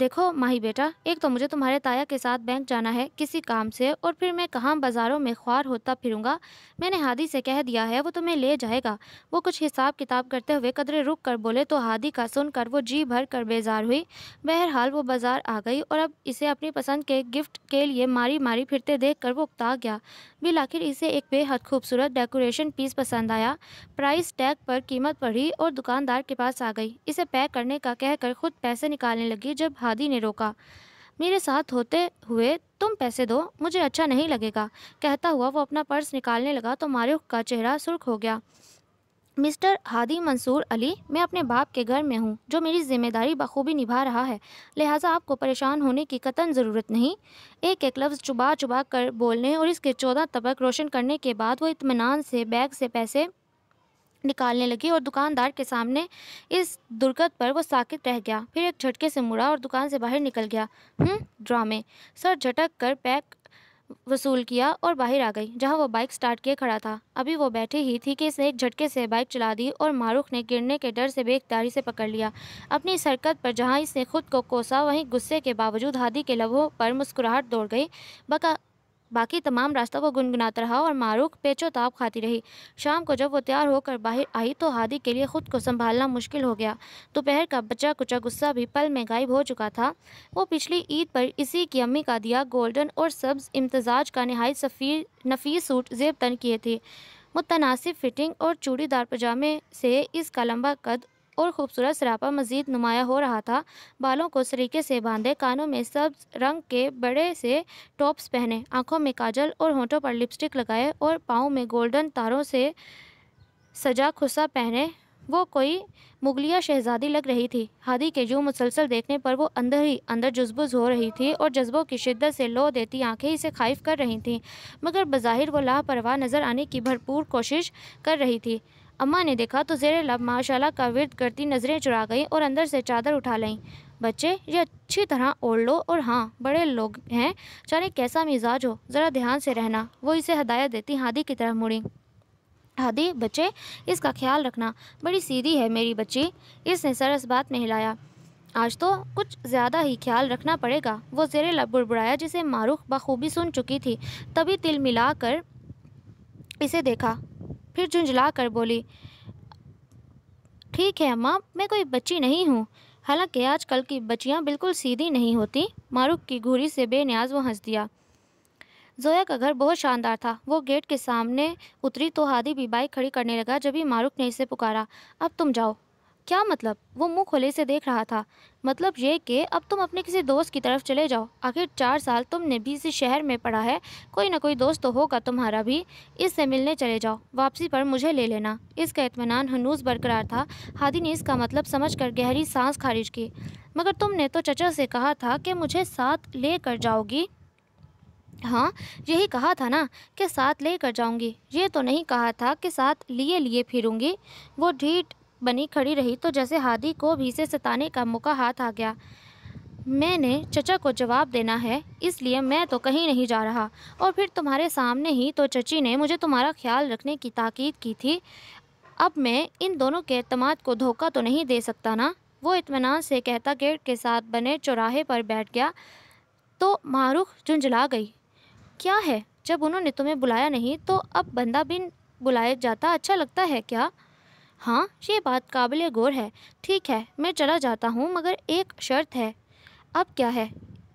देखो माही बेटा एक तो मुझे तुम्हारे ताया के साथ बैंक जाना है किसी काम से और फिर मैं कहाँ बाज़ारों में ख्वार होता फिरूंगा मैंने हादी से कह दिया है वो तुम्हें ले जाएगा वो कुछ हिसाब किताब करते हुए कदरे रुक कर बोले तो हादी का सुनकर वो जी भर कर बेजार हुई बहरहाल वो बाज़ार आ गई और अब इसे अपनी पसंद के गिफ्ट के लिए मारी मारी फिरते देख कर वो उकता गया बिल आखिर इसे एक बेहद खूबसूरत डेकोरेशन पीस पसंद आया प्राइस टैग पर कीमत पढ़ी और दुकानदार के पास आ गई इसे पैक करने का कहकर खुद पैसे निकालने लगी जब हादी ने रोका मेरे साथ होते हुए तुम पैसे दो मुझे अच्छा नहीं लगेगा कहता हुआ वो अपना पर्स निकालने लगा तो मारूख का चेहरा सुर्ख हो गया मिस्टर हादी मंसूर अली मैं अपने बाप के घर में हूँ जो मेरी जिम्मेदारी बखूबी निभा रहा है लिहाजा आपको परेशान होने की कतन ज़रूरत नहीं एक एक लफ्ज़ चुबा चुबा कर बोलने और इसके चौदह तबक रोशन करने के बाद वो इतमान से बैग से पैसे निकालने लगी और दुकानदार के सामने इस दुर्गत पर वो साकित रह गया फिर एक झटके से मुड़ा और दुकान से बाहर निकल गया हम्म ड्रामे सर झटक कर पैक वसूल किया और बाहर आ गई जहां वो बाइक स्टार्ट किए खड़ा था अभी वो बैठी ही थी कि इसने एक झटके से बाइक चला दी और मारूख ने गिरने के डर से बेखदारी से पकड़ लिया अपनी सरकत पर जहां इसने खुद को कोसा वहीं गुस्से के बावजूद हादी के लबों पर मुस्कुराहट दौड़ गई बका बाकी तमाम रास्ता को गुनगुनाता रहा और मारूख पेचोताप खाती रही शाम को जब वो तैयार होकर बाहर आई तो हादी के लिए खुद को संभालना मुश्किल हो गया दोपहर का बचा कुचा गुस्सा भी पल में गायब हो चुका था वो पिछली ईद पर इसी की अम्मी का दिया गोल्डन और सब्ज़ इम्तजाज का नहायत सफी नफीस सूट जेब तन किए थे मुतनासिब फिटिंग और चूड़ीदार पजामे से इसका लंबा कद और खूबसूरत सरापा मजीद नुमाया हो रहा था बालों को सरीके से बांधे कानों में सब रंग के बड़े से टॉप्स पहने आंखों में काजल और होठों पर लिपस्टिक लगाए और पाँव में गोल्डन तारों से सजा खुसा पहने वो कोई मुगलिया शहजादी लग रही थी हादी के यूँ मुसलसल देखने पर वो अंदर ही अंदर जज्बुज हो रही थी और जज्बों की शिद्दत से लो देती आंखें इसे खाइफ कर रही थीं मगर बज़ाहिर वो लापरवाह नज़र आने की भरपूर कोशिश कर रही थी अम्मा ने देखा तो जेर लब माशाला का विरद करती नज़रें चुरा गईं और अंदर से चादर उठा लें बच्चे ये अच्छी तरह ओढ़ लो और हाँ बड़े लोग हैं चाहे कैसा मिजाज हो ज़रा ध्यान से रहना वो इसे हदायत देती हादी की तरफ मुड़ी हादी बच्चे इसका ख्याल रखना बड़ी सीधी है मेरी बच्ची इसने सरस बात में हिलाया आज तो कुछ ज़्यादा ही ख्याल रखना पड़ेगा वो जेर लब बुड़बुड़ाया जिसे मारूख बखूबी सुन चुकी थी तभी तिल मिला कर इसे देखा फिर झुंझला कर बोली ठीक है अम्मा मैं कोई बच्ची नहीं हूँ हालांकि आजकल की बच्चियाँ बिल्कुल सीधी नहीं होती मारूक की घूरी से बेनियाज वो हंस दिया जोया का घर बहुत शानदार था वो गेट के सामने उतरी तो हादी भी बाइक खड़ी करने लगा जब ही मारूक ने इसे पुकारा अब तुम जाओ क्या मतलब वो मुंह खोले से देख रहा था मतलब ये कि अब तुम अपने किसी दोस्त की तरफ चले जाओ आखिर चार साल तुमने भी इसी शहर में पढ़ा है कोई ना कोई दोस्त तो होगा तुम्हारा भी इससे मिलने चले जाओ वापसी पर मुझे ले लेना इसका इतमान हनूस बरकरार था हादी ने इसका मतलब समझ कर गहरी सांस खारिज की मगर तुमने तो चचा से कहा था कि मुझे साथ ले कर जाओगी हाँ यही कहा था ना कि साथ ले कर जाऊंगी ये तो नहीं कहा था कि साथ लिए लिए फिरूंगी वो ढीठ बनी खड़ी रही तो जैसे हादी को भी से सताने का मौका हाथ आ गया मैंने चचा को जवाब देना है इसलिए मैं तो कहीं नहीं जा रहा और फिर तुम्हारे सामने ही तो चची ने मुझे तुम्हारा ख्याल रखने की ताकीद की थी अब मैं इन दोनों के अतमाद को धोखा तो नहीं दे सकता ना वो इतमान से कहता गेट के साथ बने चौराहे पर बैठ गया तो मारुख झुंझला गई क्या है जब उन्होंने तुम्हें बुलाया नहीं तो अब बंदा बिन बुलाया जाता अच्छा लगता है क्या हाँ ये बात काबिल गौर है ठीक है मैं चला जाता हूँ मगर एक शर्त है अब क्या है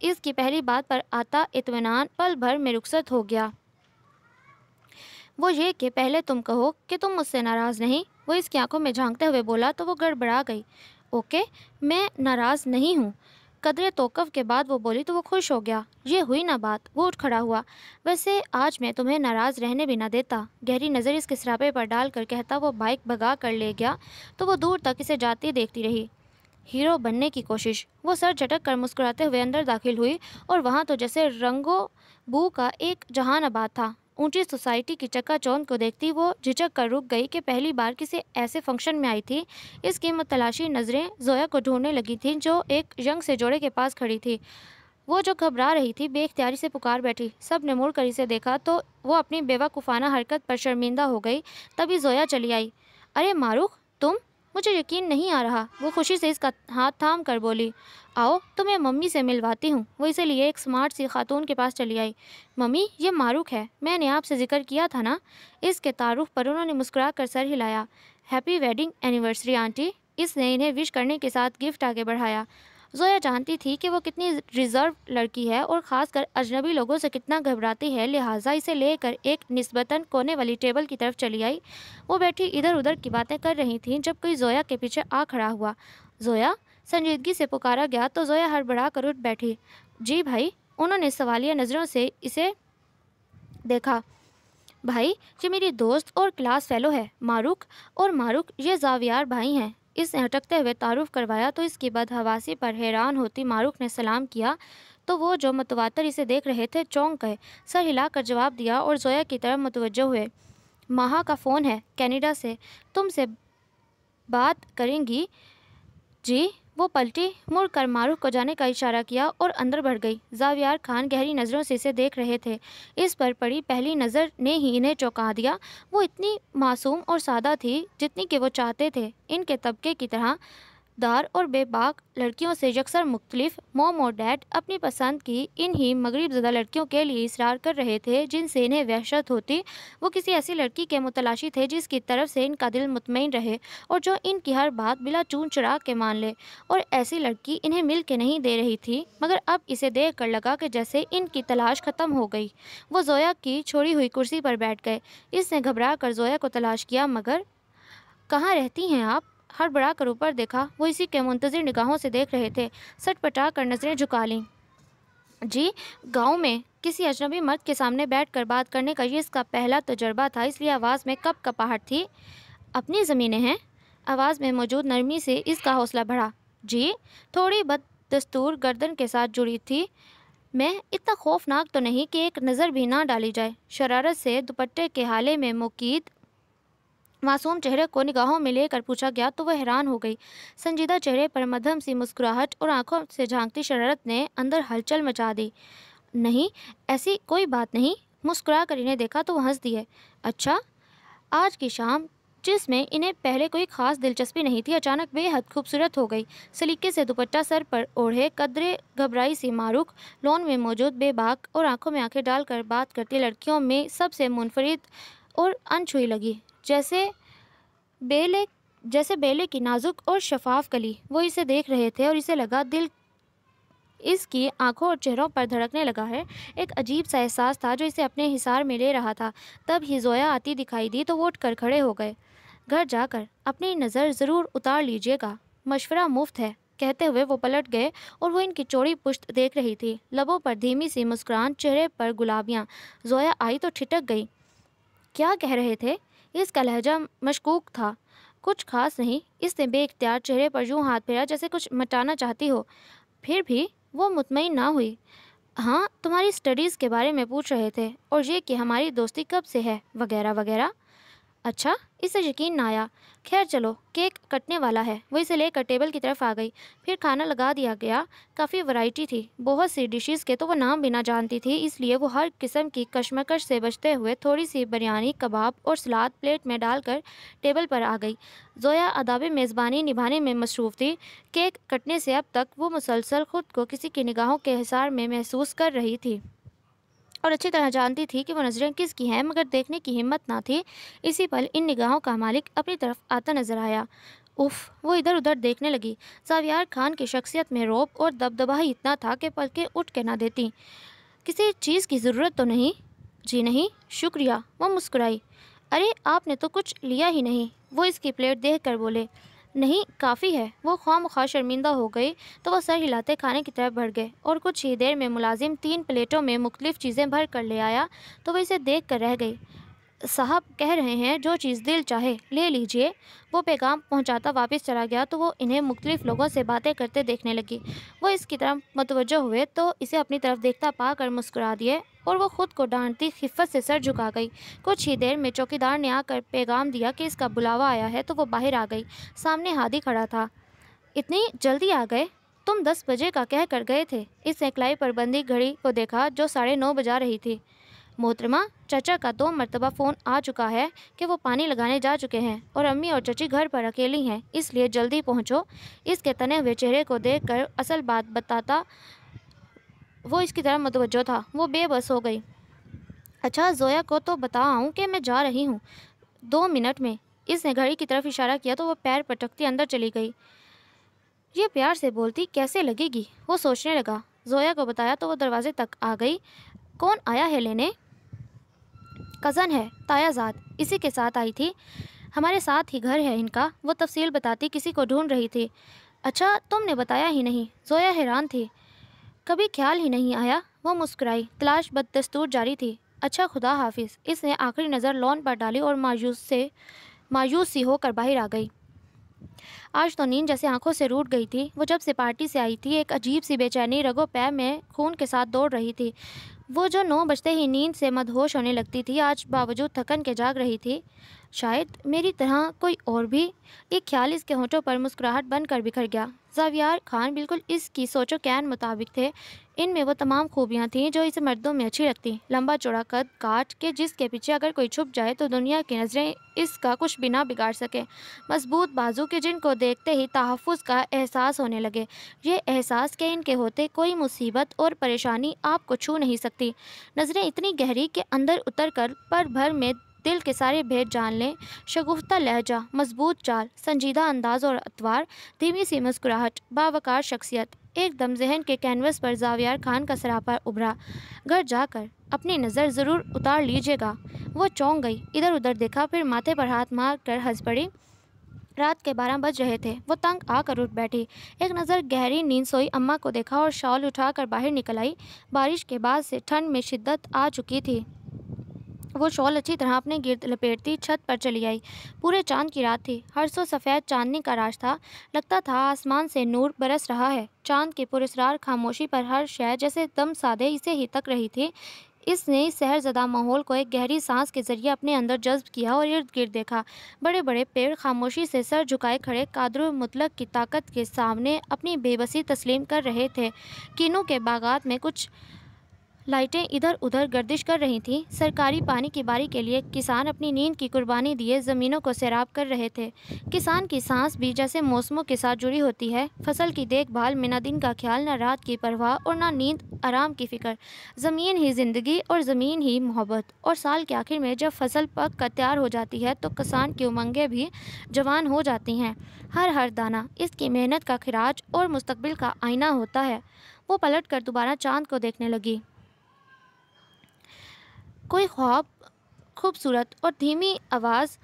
इसकी पहली बात पर आता इतमान पल भर में रुखसत हो गया वो ये कि पहले तुम कहो कि तुम मुझसे नाराज़ नहीं वो इसकी आंखों में झांकते हुए बोला तो वो गड़बड़ा गई ओके मैं नाराज़ नहीं हूँ कदरे तोकफ के बाद वो बोली तो वो खुश हो गया ये हुई ना बात वो उठ खड़ा हुआ वैसे आज मैं तुम्हें नाराज़ रहने भी ना देता गहरी नज़र इसके सरापे पर डाल कर कहता वो बाइक भगा कर ले गया तो वो दूर तक इसे जाती देखती रही हीरो बनने की कोशिश वो सर झटक कर मुस्कुराते हुए अंदर दाखिल हुई और वहाँ तो जैसे रंगो बू का एक जहान आबाद था ऊंची सोसाइटी की चक्का चौंद को देखती वो झिझक कर रुक गई कि पहली बार किसी ऐसे फंक्शन में आई थी इसकी मतलाशी नज़रें जोया को ढूंढने लगी थीं जो एक यंग से जोड़े के पास खड़ी थी वो जो घबरा रही थी बेख्तियारी से पुकार बैठी सब ने मुड़ कर इसे देखा तो वो अपनी बेवकूफ़ाना हरकत पर शर्मिंदा हो गई तभी जोया चली आई अरे मारूख तुम मुझे यकीन नहीं आ रहा वो खुशी से इसका हाथ थाम कर बोली आओ तो मैं मम्मी से मिलवाती हूँ वो इसे लिए एक स्मार्ट सी खातून के पास चली आई मम्मी ये मारूक है मैंने आपसे जिक्र किया था ना इसके तारुफ पर उन्होंने मुस्कुरा कर सर हिलाया हैप्पी वेडिंग एनिवर्सरी आंटी इसने इन्हें विश करने के साथ गिफ्ट आगे बढ़ाया जोया जानती थी कि वो कितनी रिजर्व लड़की है और ख़ासकर अजनबी लोगों से कितना घबराती है लिहाजा इसे लेकर एक नस्बता कोने वाली टेबल की तरफ चली आई वो बैठी इधर उधर की बातें कर रही थी जब कोई जोया के पीछे आ खड़ा हुआ जोया संजीदगी से पुकारा गया तो जोया हड़बड़ा कर उठ बैठी जी भाई उन्होंने सवालिया नज़रों से इसे देखा भाई ये मेरी दोस्त और क्लास फेलो है मारूक और मारूक ये जावियार भाई हैं इस अटकते हुए तारुफ करवाया तो इसके बाद हवासी पर हैरान होती मारूख ने सलाम किया तो वो जो मतवातर इसे देख रहे थे चौंक गए सर हिलाकर जवाब दिया और जोया की तरफ मतवजह हुए माहा का फ़ोन है कैनेडा से तुमसे बात करेंगी जी वो पलटी मुड़ कर मारूख को जाने का इशारा किया और अंदर बढ़ गई जावियार खान गहरी नज़रों से इसे देख रहे थे इस पर पड़ी पहली नज़र ने ही इन्हें चौंका दिया वो इतनी मासूम और सादा थी जितनी कि वो चाहते थे इनके तबके की तरह दार और बेबाक लड़कियों से यकसर मुख्तलिफ मोम और डैड अपनी पसंद की इन ही मगरब ज़दा लड़कियों के लिए इसरार कर रहे थे जिनसे इन्हें वहशत होती वो किसी ऐसी लड़की के मुतलाशी थे जिसकी तरफ से इनका दिल मुतमिन रहे और जो इनकी हर बात बिला चून चुरा के मान ले और ऐसी लड़की इन्हें मिल के नहीं दे रही थी मगर अब इसे देख कर लगा कि जैसे इनकी तलाश ख़त्म हो गई वो जोया की छोड़ी हुई कुर्सी पर बैठ गए इसने घबरा कर जोया को तलाश किया मगर कहाँ रहती हैं आप हड़बड़ा कर ऊपर देखा वो इसी के मुंतजर निगाहों से देख रहे थे सट पटा कर नज़रें झुका लीं जी गांव में किसी अजनबी मर्द के सामने बैठकर बात करने का ये इसका पहला तजर्बा था इसलिए आवाज़ में कप कपाहट थी अपनी ज़मीनें हैं आवाज़ में मौजूद नरमी से इसका हौसला बढ़ा जी थोड़ी दस्तूर गर्दन के साथ जुड़ी थी मैं इतना खौफनाक तो नहीं कि एक नज़र भी ना डाली जाए शरारत से दुपट्टे के हाले में मुकीद मासूम चेहरे को निगाहों में लेकर पूछा गया तो वह हैरान हो गई संजीदा चेहरे पर मध्यम सी मुस्कुराहट और आंखों से झांकती शरारत ने अंदर हलचल मचा दी नहीं ऐसी कोई बात नहीं मुस्कुरा कर इन्हें देखा तो हंस दिए अच्छा आज की शाम जिसमें इन्हें पहले कोई खास दिलचस्पी नहीं थी अचानक बेहद खूबसूरत हो गई सलीके से दुपट्टा सर पर ओढ़े कदरे घबराई सी मारूख लोन में मौजूद बेबाक और आंखों में आंखें डालकर बात करती लड़कियों में सबसे मुनफरद और अनछुई लगी जैसे बेले जैसे बेले की नाजुक और शफाफ कली वो इसे देख रहे थे और इसे लगा दिल इसकी आंखों और चेहरों पर धड़कने लगा है एक अजीब सा एहसास था जो इसे अपने हिसार में ले रहा था तब ही जोया आती दिखाई दी तो वो उठ कर खड़े हो गए घर जाकर अपनी नज़र ज़रूर उतार लीजिएगा मशवरा मुफ्त है कहते हुए वो पलट गए और वो इनकी चौड़ी पुश्त देख रही थी लबों पर धीमी सी मुस्कुरान चेहरे पर गुलाबियाँ जोया आई तो ठिटक गई क्या कह रहे थे इसका लहजा मशकूक था कुछ खास नहीं इसने बेख्तियार चेहरे पर यूं हाथ फेरा जैसे कुछ मटाना चाहती हो फिर भी वो मुतमिन ना हुई हाँ तुम्हारी स्टडीज़ के बारे में पूछ रहे थे और ये कि हमारी दोस्ती कब से है वगैरह वगैरह अच्छा इसे यकीन ना आया खैर चलो केक कटने वाला है वो इसे लेकर टेबल की तरफ आ गई फिर खाना लगा दिया गया काफ़ी वैरायटी थी बहुत सी डिशेस के तो वो नाम भी ना जानती थी इसलिए वो हर किस्म की कश्मकश से बचते हुए थोड़ी सी बिरयानी कबाब और सलाद प्लेट में डालकर टेबल पर आ गई जोया अदाब मेज़बानी निभाने में मसरूफ़ थी केक कटने से अब तक वो मुसलसल ख़ुद को किसी की निगाहों के हिसार में महसूस कर रही थी और अच्छी तरह जानती थी कि वो नज़रें किसकी हैं मगर देखने की हिम्मत ना थी इसी पल इन निगाहों का मालिक अपनी तरफ आता नजर आया उफ वो इधर उधर देखने लगी जावियार खान की शख्सियत में रोब और दबदबा ही इतना था कि पलके उठ के ना देती किसी चीज़ की ज़रूरत तो नहीं जी नहीं शुक्रिया वो मुस्कुराई अरे आपने तो कुछ लिया ही नहीं वो इसकी प्लेट देख कर बोले नहीं काफ़ी है वो खाम खा शर्मिंदा हो गई तो वह सर हिलाते खाने की तरफ बढ़ गए और कुछ ही देर में मुलाजिम तीन प्लेटों में मुख्तलिफ़ चीज़ें भर कर ले आया तो वह इसे देख कर रह गई साहब कह रहे हैं जो चीज़ दिल चाहे ले लीजिए वो पैगाम पहुंचाता वापस चला गया तो वो इन्हें मुख्तलिफ लोगों से बातें करते देखने लगी वो इसकी तरफ मतवजह हुए तो इसे अपनी तरफ देखता पा कर मुस्कुरा दिए और वो ख़ुद को डांटती खिफत से सर झुका गई कुछ ही देर में चौकीदार ने आकर पैगाम दिया कि इसका बुलावा आया है तो वो बाहर आ गई सामने हादी खड़ा था इतनी जल्दी आ गए तुम दस बजे का कह कर गए थे इस एकलाई पर बंदी घड़ी को देखा जो साढ़े नौ बजा रही थी मोहतरमा चाचा का दो मरतबा फ़ोन आ चुका है कि वो पानी लगाने जा चुके हैं और अम्मी और चची घर पर अकेली हैं इसलिए जल्दी पहुंचो इसके तने हुए चेहरे को देखकर असल बात बताता वो इसकी तरह मतवजो था वो बेबस हो गई अच्छा जोया को तो आऊँ कि मैं जा रही हूँ दो मिनट में इसने घड़ी की तरफ इशारा किया तो वह पैर पटकती अंदर चली गई ये प्यार से बोलती कैसे लगेगी वो सोचने लगा जोया को बताया तो वो दरवाजे तक आ गई कौन आया है लेने कज़न है तायाजाद इसी के साथ आई थी हमारे साथ ही घर है इनका वो तफसील बताती किसी को ढूंढ रही थी अच्छा तुमने बताया ही नहीं जोया हैरान थी कभी ख्याल ही नहीं आया वो मुस्कुराई तलाश बदस्तूर जारी थी अच्छा खुदा हाफिज इसने आखिरी नज़र लोन पर डाली और मायूस से मायूस सी होकर बाहर आ गई आज तो नींद जैसे आंखों से रूट गई थी वो जब से पार्टी से आई थी एक अजीब सी बेचैनी रगो पैर में खून के साथ दौड़ रही थी वो जो नौ बजते ही नींद से मदहोश होने लगती थी आज बावजूद थकन के जाग रही थी शायद मेरी तरह कोई और भी एक ख्याल इसके होठों पर मुस्कुराहट बनकर बिखर गया जावियार खान बिल्कुल इसकी सोचो कैन मुताबिक थे इनमें वो तमाम खूबियाँ थीं जो इसे मर्दों में अच्छी लगती लंबा चौड़ा कद काट के जिसके पीछे अगर कोई छुप जाए तो दुनिया की नज़रें इसका कुछ बिना बिगाड़ सके मजबूत बाजू के जिनको देखते ही तहफ़ का एहसास होने लगे ये एहसास के इनके होते कोई मुसीबत और परेशानी आपको छू नहीं सकती नज़रें इतनी गहरी के अंदर उतर कर पर भर में दिल के सारे भेद जान लें शगुफ्ता लहजा मजबूत चाल संजीदा अंदाज और अतवार धीमी सी मुस्कुराहट बावकार शख्सियत एकदम जहन के कैनवस पर जावियार खान का सरापा उभरा घर जाकर अपनी नज़र ज़रूर उतार लीजिएगा वो चौंक गई इधर उधर देखा फिर माथे पर हाथ मार कर हंस पड़ी रात के बारह बज रहे थे वो तंग आकर उठ बैठी एक नज़र गहरी नींद सोई अम्मा को देखा और शॉल उठाकर बाहर निकल आई बारिश के बाद से ठंड में शिद्दत आ चुकी थी वो शॉल अच्छी तरह अपने गिरद लपेटती छत पर चली आई पूरे चांद की रात थी हर सो सफ़ेद चांदनी का राज था लगता था आसमान से नूर बरस रहा है चांद के पुरस्कार खामोशी पर हर शह जैसे दम सादे इसे ही तक रही थी इसने सहरजदा माहौल को एक गहरी सांस के जरिए अपने अंदर जज्ब किया और इर्द गिर्द देखा बड़े बड़े पेड़ खामोशी से सर झुकाए खड़े कादर मतलब की ताकत के सामने अपनी बेबसी तस्लीम कर रहे थे किनों के बागात में कुछ लाइटें इधर उधर गर्दिश कर रही थीं सरकारी पानी की बारी के लिए किसान अपनी नींद की कुर्बानी दिए ज़मीनों को सैराब कर रहे थे किसान की सांस भी जैसे मौसमों के साथ जुड़ी होती है फसल की देखभाल में न दिन का ख्याल न रात की परवाह और न नींद आराम की फ़िक्र ज़मीन ही ज़िंदगी और ज़मीन ही मोहब्बत और साल के आखिर में जब फसल पक कर तैयार हो जाती है तो किसान की उमंगें भी जवान हो जाती हैं हर हर दाना इसकी मेहनत का खराज और मुस्तबिल का आईना होता है वो पलट कर दोबारा चांद को देखने लगी कोई ख्वाब खूबसूरत और धीमी आवाज़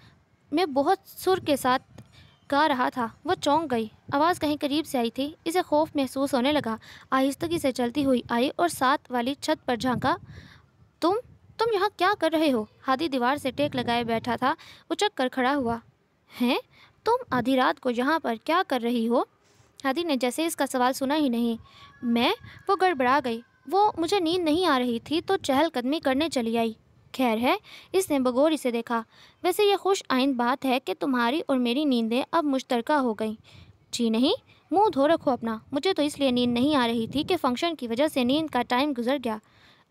में बहुत सुर के साथ गा रहा था वो चौंक गई आवाज़ कहीं करीब से आई थी इसे खौफ महसूस होने लगा आहिस्तगी से चलती हुई आई और साथ वाली छत पर झांका तुम तुम यहाँ क्या कर रहे हो हादी दीवार से टेक लगाए बैठा था उचक कर खड़ा हुआ हैं तुम आधी रात को यहाँ पर क्या कर रही हो हादी ने जैसे इसका सवाल सुना ही नहीं मैं वो गड़बड़ा गई वो मुझे नींद नहीं आ रही थी तो चहलकदमी करने चली आई खैर है इसने बगौर इसे देखा वैसे ये खुश आइंद बात है कि तुम्हारी और मेरी नींदें अब मुश्तरका हो गई जी नहीं मुंह धो रखो अपना मुझे तो इसलिए नींद नहीं आ रही थी कि फंक्शन की वजह से नींद का टाइम गुजर गया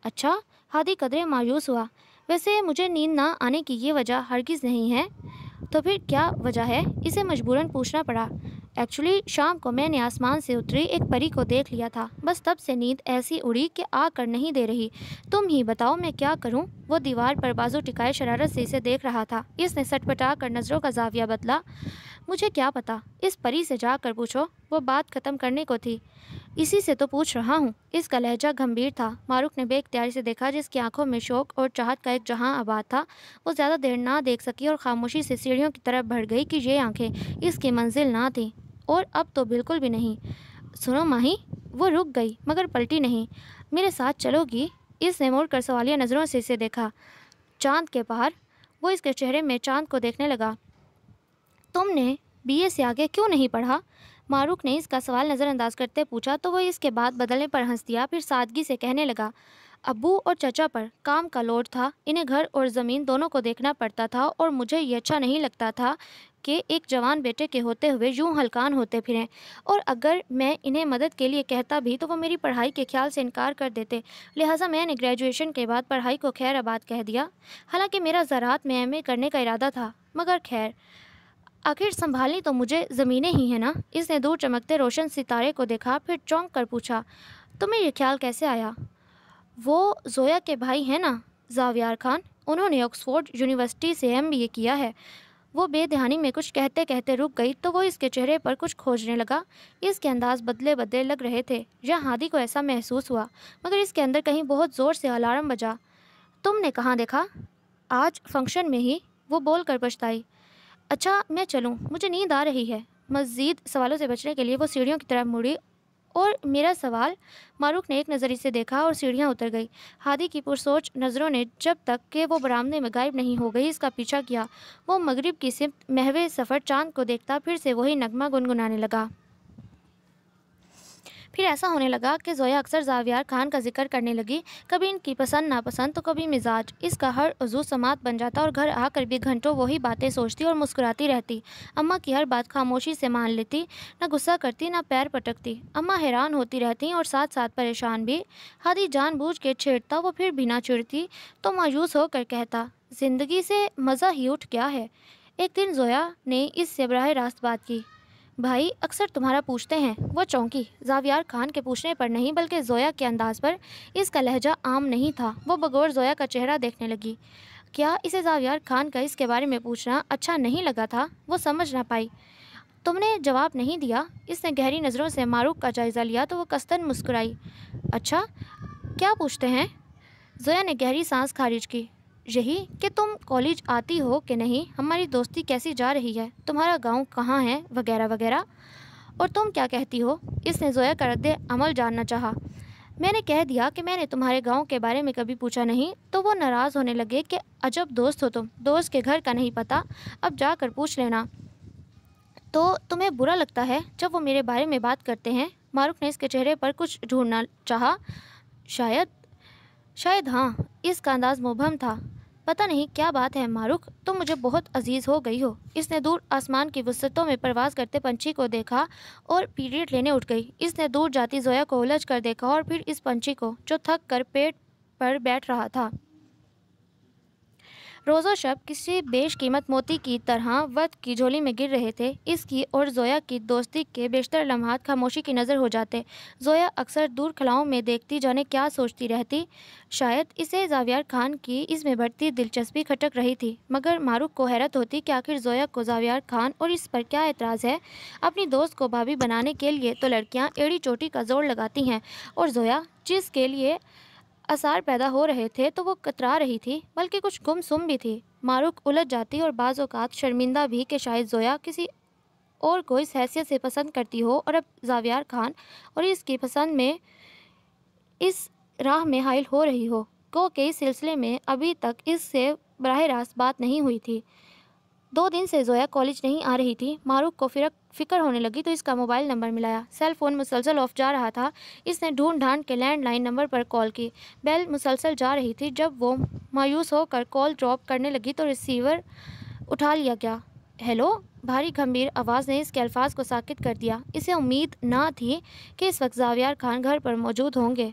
अच्छा हादी कदरे मायूस हुआ वैसे मुझे नींद ना आने की ये वजह हरगिज़ नहीं है तो फिर क्या वजह है इसे मजबूरन पूछना पड़ा एक्चुअली शाम को मैंने आसमान से उतरी एक परी को देख लिया था बस तब से नींद ऐसी उड़ी कि आकर नहीं दे रही तुम ही बताओ मैं क्या करूं? वो दीवार पर बाजू टिकाए शरारत से इसे देख रहा था इसने सटपटा कर नज़रों का जाविया बदला मुझे क्या पता इस परी से जाकर पूछो वो बात ख़त्म करने को थी इसी से तो पूछ रहा हूँ इसका लहजा गंभीर था मारूक ने बेख्तियारी से देखा जिसकी आंखों में शौक और चाहत का एक जहां आबाद था वो ज़्यादा देर ना देख सकी और खामोशी से सीढ़ियों की तरफ बढ़ गई कि ये आंखें इसकी मंजिल ना थी और अब तो बिल्कुल भी नहीं सुनो माही वो रुक गई मगर पलटी नहीं मेरे साथ चलोगी इसने मोड़ कर सवालिया नज़रों से इसे देखा चांद के बाहर वो इसके चेहरे में चांद को देखने लगा तुमने बीए से आगे क्यों नहीं पढ़ा मारूख ने इसका सवाल नज़रअंदाज करते पूछा तो वह इसके बाद बदलने पर हंस दिया फिर सादगी से कहने लगा अबू और चचा पर काम का लोड था इन्हें घर और ज़मीन दोनों को देखना पड़ता था और मुझे ये अच्छा नहीं लगता था कि एक जवान बेटे के होते हुए यूं हलकान होते फिरें और अगर मैं इन्हें मदद के लिए कहता भी तो वो मेरी पढ़ाई के ख्याल से इनकार कर देते लिहाजा मैंने ग्रेजुएशन के बाद पढ़ाई को खैर आबाद कह दिया हालांकि मेरा ज़रात में एम करने का इरादा था मगर खैर आखिर संभाली तो मुझे ज़मीनें ही हैं ना इसने दूर चमकते रोशन सितारे को देखा फिर चौंक कर पूछा तुम्हें यह ख्याल कैसे आया वो जोया के भाई हैं ना जावियार खान उन्होंने ऑक्सफोर्ड यूनिवर्सिटी से एम किया है वो बेदहानी में कुछ कहते कहते रुक गई तो वो इसके चेहरे पर कुछ खोजने लगा इसके अंदाज बदले बदले लग रहे थे या हादी को ऐसा महसूस हुआ मगर इसके अंदर कहीं बहुत ज़ोर से अलार्म बजा तुमने कहाँ देखा आज फंक्शन में ही वो बोल कर पछताई अच्छा मैं चलूँ मुझे नींद आ रही है मज़ीद सवालों से बचने के लिए वो सीढ़ियों की तरफ मुड़ी और मेरा सवाल मारूख ने एक नज़रिए से देखा और सीढ़ियाँ उतर गई हादी की पुरसोच नज़रों ने जब तक कि वो बरामदे में गायब नहीं हो गई इसका पीछा किया वो मगरिब की सिमत महवे सफ़र चांद को देखता फिर से वही नगमा गुनगुनाने लगा फिर ऐसा होने लगा कि जोया अक्सर जावियार खान का जिक्र करने लगी कभी इनकी पसंद नापसंद तो कभी मिजाज इसका हर वजू समात बन जाता और घर आकर भी घंटों वही बातें सोचती और मुस्कुराती रहती अम्मा की हर बात खामोशी से मान लेती ना गुस्सा करती ना पैर पटकती अम्मा हैरान होती रहती और साथ साथ परेशान भी हादी बूझ के छेड़ता वो फिर बिना छिड़ती तो मायूस होकर कहता ज़िंदगी से मज़ा ही उठ गया है एक दिन जोया ने इससे बरह रास्त बात की भाई अक्सर तुम्हारा पूछते हैं वो चौंकी जावियार खान के पूछने पर नहीं बल्कि जोया के अंदाज पर इसका लहजा आम नहीं था वो बगौर जोया का चेहरा देखने लगी क्या इसे जावियार खान का इसके बारे में पूछना अच्छा नहीं लगा था वो समझ ना पाई तुमने जवाब नहीं दिया इसने गहरी नज़रों से मारूफ़ का जायज़ा लिया तो वो कस्तन मुस्कुराई अच्छा क्या पूछते हैं जोया ने गहरी सांस खारिज की यही कि तुम कॉलेज आती हो कि नहीं हमारी दोस्ती कैसी जा रही है तुम्हारा गांव कहाँ है वगैरह वगैरह और तुम क्या कहती हो इसने जोया का रद्द अमल जानना चाहा मैंने कह दिया कि मैंने तुम्हारे गांव के बारे में कभी पूछा नहीं तो वो नाराज़ होने लगे कि अजब दोस्त हो तुम दोस्त के घर का नहीं पता अब जाकर पूछ लेना तो तुम्हें बुरा लगता है जब वो मेरे बारे में बात करते हैं मारूक ने इसके चेहरे पर कुछ ढूंढना चाहा शायद शायद हाँ इसका अंदाज मुबहम था पता नहीं क्या बात है मारुख तुम मुझे बहुत अजीज़ हो गई हो इसने दूर आसमान की वसतों में प्रवास करते पंछी को देखा और पीरियड लेने उठ गई इसने दूर जाती जोया को उलझ कर देखा और फिर इस पंछी को जो थक कर पेट पर बैठ रहा था रोज़ो शब किसी बेशकीमत मोती की तरह वक्त की झोली में गिर रहे थे इसकी और जोया की दोस्ती के बेशतर लम्हात खामोशी की नज़र हो जाते जोया अक्सर दूर खलाओं में देखती जाने क्या सोचती रहती शायद इसे जावियार खान की इसमें बढ़ती दिलचस्पी खटक रही थी मगर मारूख को हैरत होती कि आखिर जोया को जावियार खान और इस पर क्या एतराज़ है अपनी दोस्त को भाभी बनाने के लिए तो लड़कियाँ एड़ी चोटी का जोर लगाती हैं और जोया जिसके लिए आसार पैदा हो रहे थे तो वो कतरा रही थी बल्कि कुछ गुमसुम भी थी मारूक उलझ जाती और बाज़ अवत शर्मिंदा भी कि शायद जोया किसी और को इस हैसियत से पसंद करती हो और अब जावियार खान और इसकी पसंद में इस राह में हायल हो रही हो क्योंकि के इस सिलसिले में अभी तक इससे बरह रास्त बात नहीं हुई थी दो दिन से जोया कॉलेज नहीं आ रही थी मारूक को फिरक फिक्र होने लगी तो इसका मोबाइल नंबर मिलाया सेल फ़ोन मुसलसल ऑफ जा रहा था इसने ढूंढ ढांड के लैंडलाइन नंबर पर कॉल की बेल मुसलसल जा रही थी जब वो मायूस होकर कॉल ड्रॉप करने लगी तो रिसीवर उठा लिया गया हेलो भारी गंभीर आवाज़ ने इसके अल्फाज को साकित कर दिया इसे उम्मीद ना थी कि इस वक्त जावियार खान घर पर मौजूद होंगे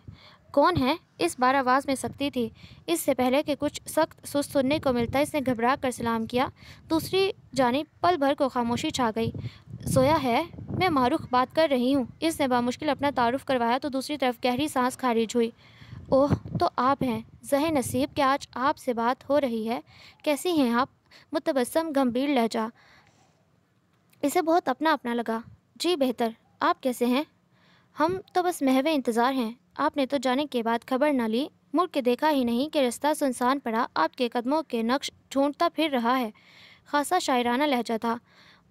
कौन है इस बार आवाज़ में सकती थी इससे पहले कि कुछ सख्त सुस्त सुनने को मिलता इसने घबरा कर सलाम किया दूसरी जानी पल भर को खामोशी छा गई सोया है मैं मारूख बात कर रही हूँ इसने बामुश्किल अपना तारुफ करवाया तो दूसरी तरफ गहरी सांस खारिज हुई ओह तो आप हैं जह नसीब क्या आज आपसे बात हो रही है कैसी हैं आप मुतबसम गंभीर लहजा इसे बहुत अपना अपना लगा जी बेहतर आप कैसे हैं हम तो बस महवे इंतज़ार हैं आपने तो जाने के बाद खबर न ली मुड़ के देखा ही नहीं कि रास्ता सुनसान पड़ा आपके कदमों के नक्श ढूंढता फिर रहा है खासा शायराना लहजा था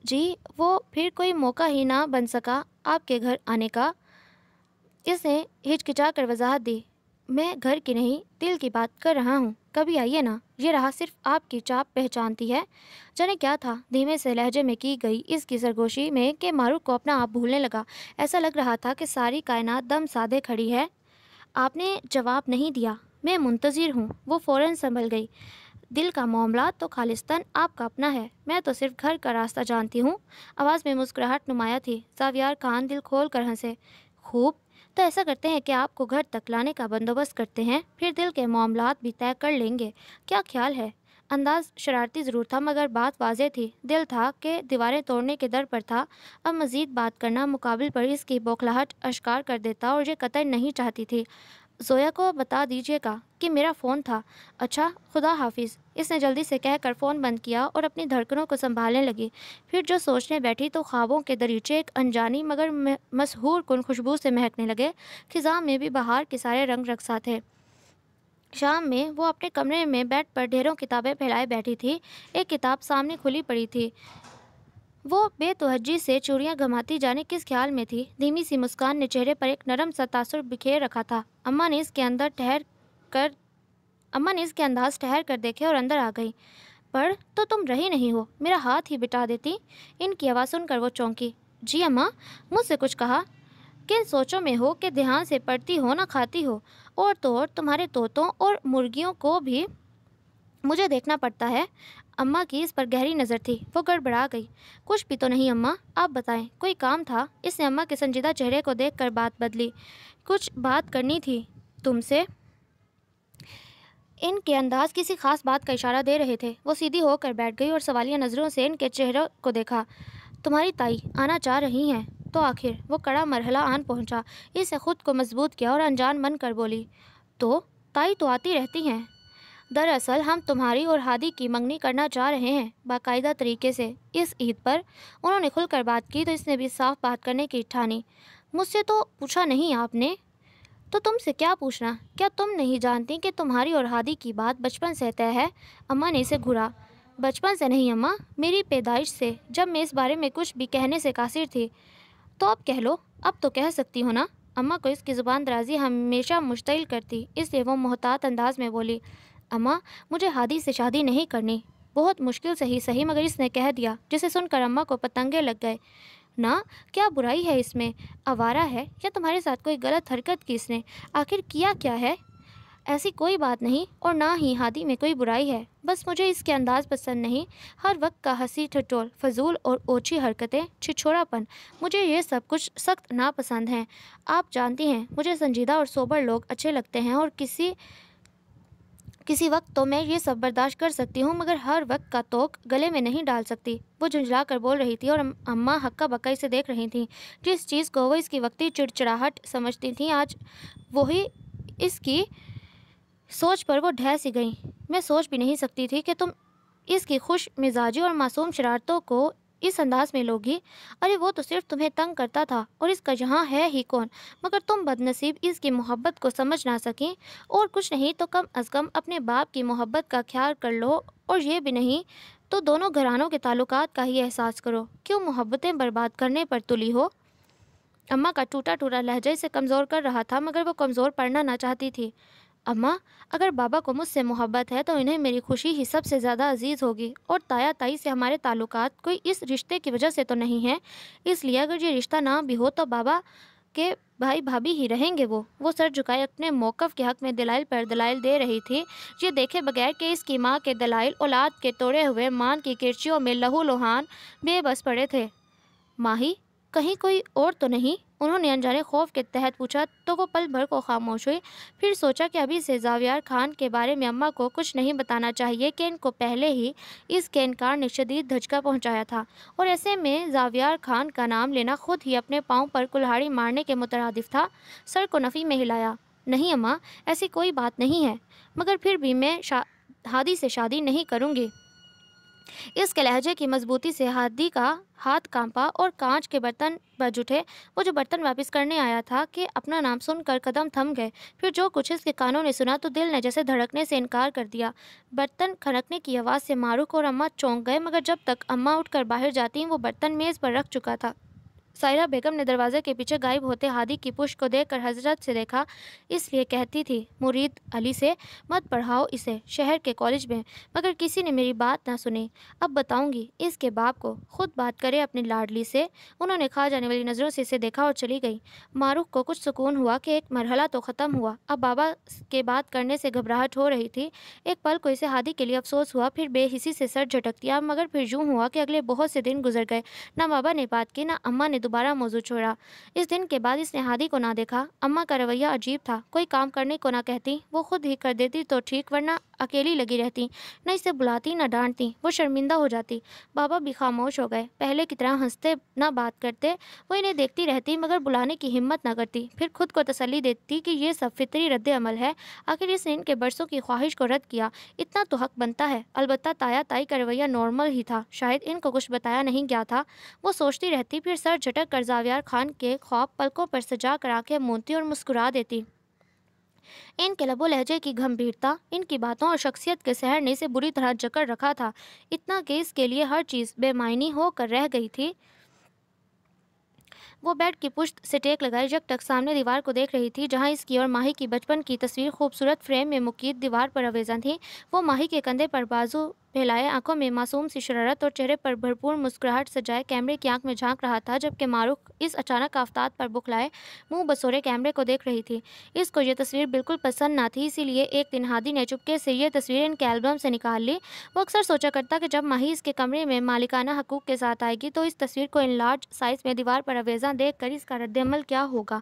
जी वो फिर कोई मौका ही ना बन सका आपके घर आने का इसने हिचकिचा कर वजाहत दी मैं घर की नहीं दिल की बात कर रहा हूँ कभी आइए ना ये रहा सिर्फ आपकी चाप पहचानती है जाने क्या था धीमे से लहजे में की गई इसकी सरगोशी में के मारूफ को अपना आप भूलने लगा ऐसा लग रहा था कि सारी कायनात दम साधे खड़ी है आपने जवाब नहीं दिया मैं मुंतज़िर हूँ वो फ़ौर संभल गई दिल का मामला तो खालिस्तान आपका अपना है मैं तो सिर्फ घर का रास्ता जानती हूँ आवाज़ में मुस्कुराहट नुमाया थी जावियार खान दिल खोल कर हंसे खूब तो ऐसा करते हैं कि आपको घर तक लाने का बंदोबस्त करते हैं फिर दिल के मामला भी तय कर लेंगे क्या ख्याल है अंदाज शरारती ज़रूर था मगर बात वाजे थी दिल था कि दीवारें तोड़ने के दर पर था अब मज़ीद बात करना मुकाबिल पर इसकी बौखलाहट अश्कार कर देता और ये कतर नहीं चाहती थी जोया को बता दीजिएगा कि मेरा फ़ोन था अच्छा खुदा हाफिज इसने जल्दी से कह कर फ़ोन बंद किया और अपनी धड़कनों को संभालने लगी फिर जो सोचने बैठी तो ख्वाबों के दरीचे एक अनजानी मगर मशहूर कन खुशबू से महकने लगे खिज़ा में भी बहार के सारे रंग रखसा थे शाम में वो अपने कमरे में बेड पर ढेरों किताबें फैलाए बैठी थी एक किताब सामने खुली पड़ी थी वो बेतहजी से चूड़ियाँ घमाती जाने किस ख्याल में थी धीमी सी मुस्कान ने चेहरे पर एक नरम सा तासुर बिखेर रखा था अम्मा ने इसके अंदर ठहर कर अम्मा ने इसके अंदाज ठहर कर देखे और अंदर आ गई पर तो तुम रही नहीं हो मेरा हाथ ही बिटा देती इनकी आवाज़ सुनकर वो चौंकी जी अम्मा मुझसे कुछ कहा किन सोचों में हो कि ध्यान से पढ़ती हो ना खाती हो और तो और तुम्हारे तोतों और मुर्गियों को भी मुझे देखना पड़ता है अम्मा की इस पर गहरी नज़र थी वो गड़बड़ा गई कुछ भी तो नहीं अम्मा आप बताएं कोई काम था इसने अम्मा के संजीदा चेहरे को कर बात बदली कुछ बात करनी थी तुमसे इनके अंदाज किसी खास बात का इशारा दे रहे थे वो सीधी होकर बैठ गई और सवालिया नज़रों से इनके चेहरे को देखा तुम्हारी ताई आना चाह रही हैं तो आखिर वो कड़ा मरहला आन पहुंचा इसे ख़ुद को मजबूत किया और अनजान मन कर बोली तो ताई तो आती रहती हैं दरअसल हम तुम्हारी और हादी की मंगनी करना चाह रहे हैं बाकायदा तरीके से इस ईद पर उन्होंने खुलकर बात की तो इसने भी साफ बात करने की ठानी मुझसे तो पूछा नहीं आपने तो तुमसे क्या पूछना क्या तुम नहीं जानती कि तुम्हारी और हादी की बात बचपन से तय है अम्मा ने इसे घुरा बचपन से नहीं अम्मा मेरी पैदाइश से जब मैं इस बारे में कुछ भी कहने से कासिर थी तो अब कह लो अब तो कह सकती हो ना अम्मा को इसकी ज़ुबान दराजी हमेशा मुश्तिल करती इसलिए वो मोहतात अंदाज में बोली अम्मा मुझे हादी से शादी नहीं करनी बहुत मुश्किल से ही सही मगर इसने कह दिया जिसे सुनकर अम्मा को पतंगे लग गए ना क्या बुराई है इसमें आवारा है या तुम्हारे साथ कोई गलत हरकत की इसने आखिर किया क्या है ऐसी कोई बात नहीं और ना ही हादी में कोई बुराई है बस मुझे इसके अंदाज पसंद नहीं हर वक्त का हंसी ठटोल फजूल और ओछी हरकतें छिछोड़ापन मुझे ये सब कुछ सख्त नापसंद हैं आप जानती हैं मुझे संजीदा और सोबर लोग अच्छे लगते हैं और किसी किसी वक्त तो मैं ये सब बर्दाश्त कर सकती हूँ मगर हर वक्त का तोक गले में नहीं डाल सकती वो झुंझला कर बोल रही थी और अम्मा हक्का बक्का इसे देख रही थी जिस चीज़ को वो इसकी वक्ती चिड़चिड़ाहट समझती थी आज वही इसकी सोच पर वो ढह सी गई मैं सोच भी नहीं सकती थी कि तुम इसकी खुश मिजाजी और मासूम शरारतों को इस अंदाज में लोगी अरे वो तो सिर्फ तुम्हें तंग करता था और इसका यहाँ है ही कौन मगर तुम बदनसीब इसकी मोहब्बत को समझ ना सकें और कुछ नहीं तो कम अज़ कम अपने बाप की मोहब्बत का ख्याल कर लो और ये भी नहीं तो दोनों घरानों के ताल्लुक का ही एहसास करो क्यों मोहब्बतें बर्बाद करने पर तुली हो अम्मा का टूटा टूटा लहजा इसे कमज़ोर कर रहा था मगर वो कमज़ोर पड़ना ना चाहती थी अम्मा अगर बाबा को मुझसे मोहब्बत है तो इन्हें मेरी खुशी ही सबसे ज़्यादा अजीज़ होगी और ताया ताई से हमारे ताल्लुक कोई इस रिश्ते की वजह से तो नहीं है इसलिए अगर ये रिश्ता ना भी हो तो बाबा के भाई भाभी ही रहेंगे वो वो सर झुकाए अपने मौक़ के हक में दलाइल पर दलाइल दे रही थी ये देखे बगैर कि इसकी माँ के दलाइल औलाद के तोड़े हुए मान की किरचियों में लहू लुहान बेबस पड़े थे माही कहीं कोई और तो नहीं उन्होंने अनजाने खौफ के तहत पूछा तो वो पल भर को खामोश हुई फिर सोचा कि अभी से जावियार खान के बारे में अम्मा को कुछ नहीं बताना चाहिए कि इनको पहले ही इस कैनकार ने शदीद धचका पहुँचाया था और ऐसे में जावियार खान का नाम लेना खुद ही अपने पाँव पर कुल्हाड़ी मारने के मुतरदफ था सर को नफ़ी में हिलाया नहीं अम्मा ऐसी कोई बात नहीं है मगर फिर भी मैं शा हादी से शादी नहीं करूँगी इस कलहजे की मजबूती से हादी का हाथ कांपा और कांच के बर्तन पर जुटे वो जो बर्तन वापस करने आया था कि अपना नाम सुनकर कदम थम गए फिर जो कुछ इसके कानों ने सुना तो दिल ने जैसे धड़कने से इनकार कर दिया बर्तन खनकने की आवाज़ से मारूख और अम्मा चौंक गए मगर जब तक अम्मा उठकर बाहर जाती वो बर्तन मेज़ पर रख चुका था सायरा बेगम ने दरवाजे के पीछे गायब होते हादी की पुष्ट को देखकर हजरत से देखा इसलिए कहती थी मुरीद अली से मत पढ़ाओ इसे शहर के कॉलेज में मगर किसी ने मेरी बात ना सुनी अब बताऊंगी इसके बाप को खुद बात करे अपनी लाडली से उन्होंने खा जाने वाली नज़रों से इसे देखा और चली गई मारूख को कुछ सुकून हुआ कि एक मरहला तो ख़त्म हुआ अब बाबा के बात करने से घबराहट हो रही थी एक पल को इसे हादी के लिए अफसोस हुआ फिर बेहिसी से सर झटक दिया मगर फिर यूँ हुआ कि अगले बहुत से दिन गुजर गए ना बाबा ने बात की ना अम्मा ने दोबारा मौजू छोड़ा इस दिन के बाद इसने हादी को ना देखा अम्मा का रवैया अजीब था कोई काम करने को ना कहती वो खुद ही कर देती तो ठीक वरना अकेली लगी रहती न इसे बुलाती न डांटती वो शर्मिंदा हो जाती बाबा भी खामोश हो गए पहले की तरह हंसते न बात करते वो इन्हें देखती रहती मगर बुलाने की हिम्मत न करती फिर खुद को तसली देती कि ये सब फितरी रद्द अमल है आखिर इसने इनके बरसों की ख्वाहिश को रद्द किया इतना तो हक बनता है अलबत्ता ताया ताई का रवैया नॉर्मल ही था शायद इनको कुछ बताया नहीं गया था वो सोचती रहती फिर सर चटक कर जावियार खान के ख्वाब पलकों पर सजा कर आँखें मोती और मुस्कुरा देती इनके लबो लहजे की गंभीरता इनकी बातों और शख्सियत के सहर ने इसे बुरी तरह जकड़ रखा था इतना कि इसके लिए हर चीज़ बेमायनी होकर रह गई थी वो बेड की पुश्त से टेक लगाए जब तक सामने दीवार को देख रही थी जहां इसकी और माही की बचपन की तस्वीर खूबसूरत फ्रेम में मुकीद दीवार पर अवेजा थी वो माही के कंधे पर बाजू फैलाए आंखों में मासूम सी शरारत और चेहरे पर भरपूर मुस्कुराहट सजाए कैमरे की आंख में झांक रहा था जबकि मारूख इस अचानक आफ्ताब पर बुखलाए मुंह बसोरे कैमरे को देख रही थी इसको ये तस्वीर बिल्कुल पसंद ना थी इसीलिए एक दिन हादी ने चुपके से ये तस्वीर इनके एल्बम से निकाल ली वो अक्सर सोचा करता कि जब माही इसके कमरे में मालिकाना हकूक के साथ आएगी तो इस तस्वीर को इन लार्ज साइज़ में दीवार पर अवेजा देख कर इसका रद्दमल क्या होगा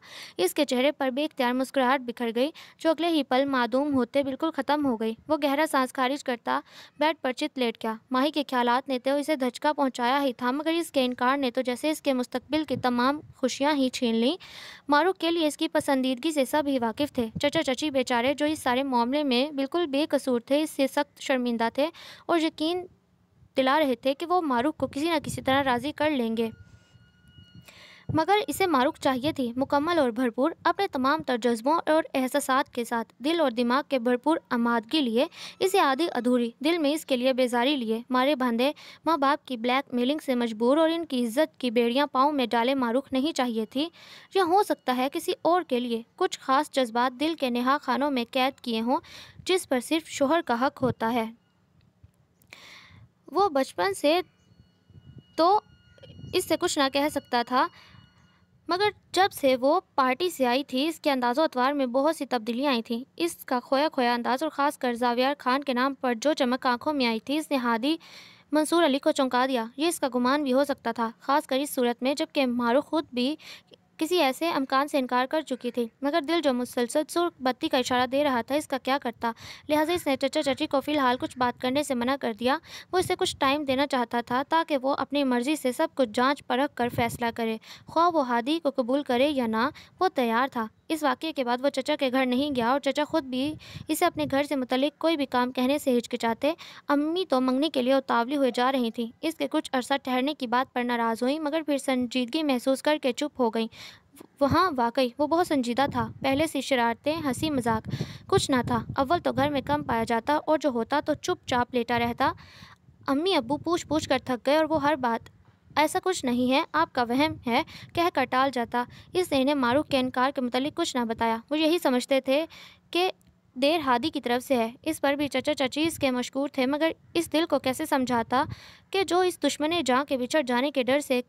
इसके चेहरे पर बेख्तियार मुस्कुराहट बिखर गई जो अगले ही पल मादूम होते बिल्कुल ख़त्म हो गई वो गहरा सांस खारिज करता बैठ पर चित लेट गया माही के ख्याल ने तो इसे धचका पहुंचाया ही था मगर इसके इनकार ने तो जैसे इसके मुस्तबिल की तमाम खुशियाँ ही छीन लीं मारूख के लिए इसकी पसंदीदगी से सब ही वाकिफ थे चचा चची बेचारे जो इस सारे मामले में बिल्कुल बेकसूर थे इससे सख्त शर्मिंदा थे और यकीन दिला रहे थे कि वो मारूख को किसी न किसी तरह राज़ी कर लेंगे मगर इसे मारूक चाहिए थी मुकम्मल और भरपूर अपने तमाम तजस्बों और एहसास के साथ दिल और दिमाग के भरपूर आमादगी लिए इसे आधी अधूरी दिल में इसके लिए बेजारी लिए मारे बांधे माँ बाप की ब्लैक मेलिंग से मजबूर और इनकी इज्जत की बेड़ियाँ पाँव में डाले मारूख नहीं चाहिए थी यह हो सकता है किसी और के लिए कुछ खास जज्बात दिल के नेहा खानों में कैद किए हों जिस पर सिर्फ शोहर का हक होता है वो बचपन से तो इससे कुछ ना कह सकता था मगर जब से वो पार्टी से आई थी इसके अंदाजो अतवार में बहुत सी तब्दीलियाँ आई थीं इसका खोया खोया अंदाज़ और ख़ास कर जावियार खान के नाम पर जो चमक आंखों में आई थी इसने हादी मंसूर अली को चौंका दिया ये इसका गुमान भी हो सकता था खासकर इस सूरत में जबकि मारू खुद भी किसी ऐसे अमकान से इनकार कर चुकी थी मगर दिल जो मुसलसल सुर बत्ती का इशारा दे रहा था इसका क्या करता लिहाजा इसने चचा चची को फ़िलहाल कुछ बात करने से मना कर दिया वो इसे कुछ टाइम देना चाहता था ताकि वो अपनी मर्ज़ी से सब कुछ जांच परख कर फैसला करे ख्वाह वो हादी को कबूल करे या ना वो तैयार था इस वाक़े के बाद वो चचा के घर नहीं गया और चचा खुद भी इसे अपने घर से मुतलिक कोई भी काम कहने से हिचकिचाते अम्मी तो मंगने के लिए उतावली हुए जा रही थी इसके कुछ अरसा ठहरने की बात पर नाराज़ हुई मगर फिर संजीदगी महसूस करके चुप हो गई वहाँ वाकई वो बहुत संजीदा था पहले से शरारतें हंसी मजाक कुछ ना था अव्वल तो घर में कम पाया जाता और जो होता तो चुपचाप लेटा रहता अम्मी अबू पूछ पूछ कर थक गए और वो हर बात ऐसा कुछ नहीं है आपका वहम है कह कर टाल जाता इस इन्हें मारूफ के इनकार के मतलब कुछ ना बताया वो यही समझते थे कि देर हादी की तरफ से है इस पर भी चचा चची इसके मशहूर थे मगर इस दिल को कैसे समझाता कि जो इस दुश्मन जहाँ के बिछड़ जाने के डर से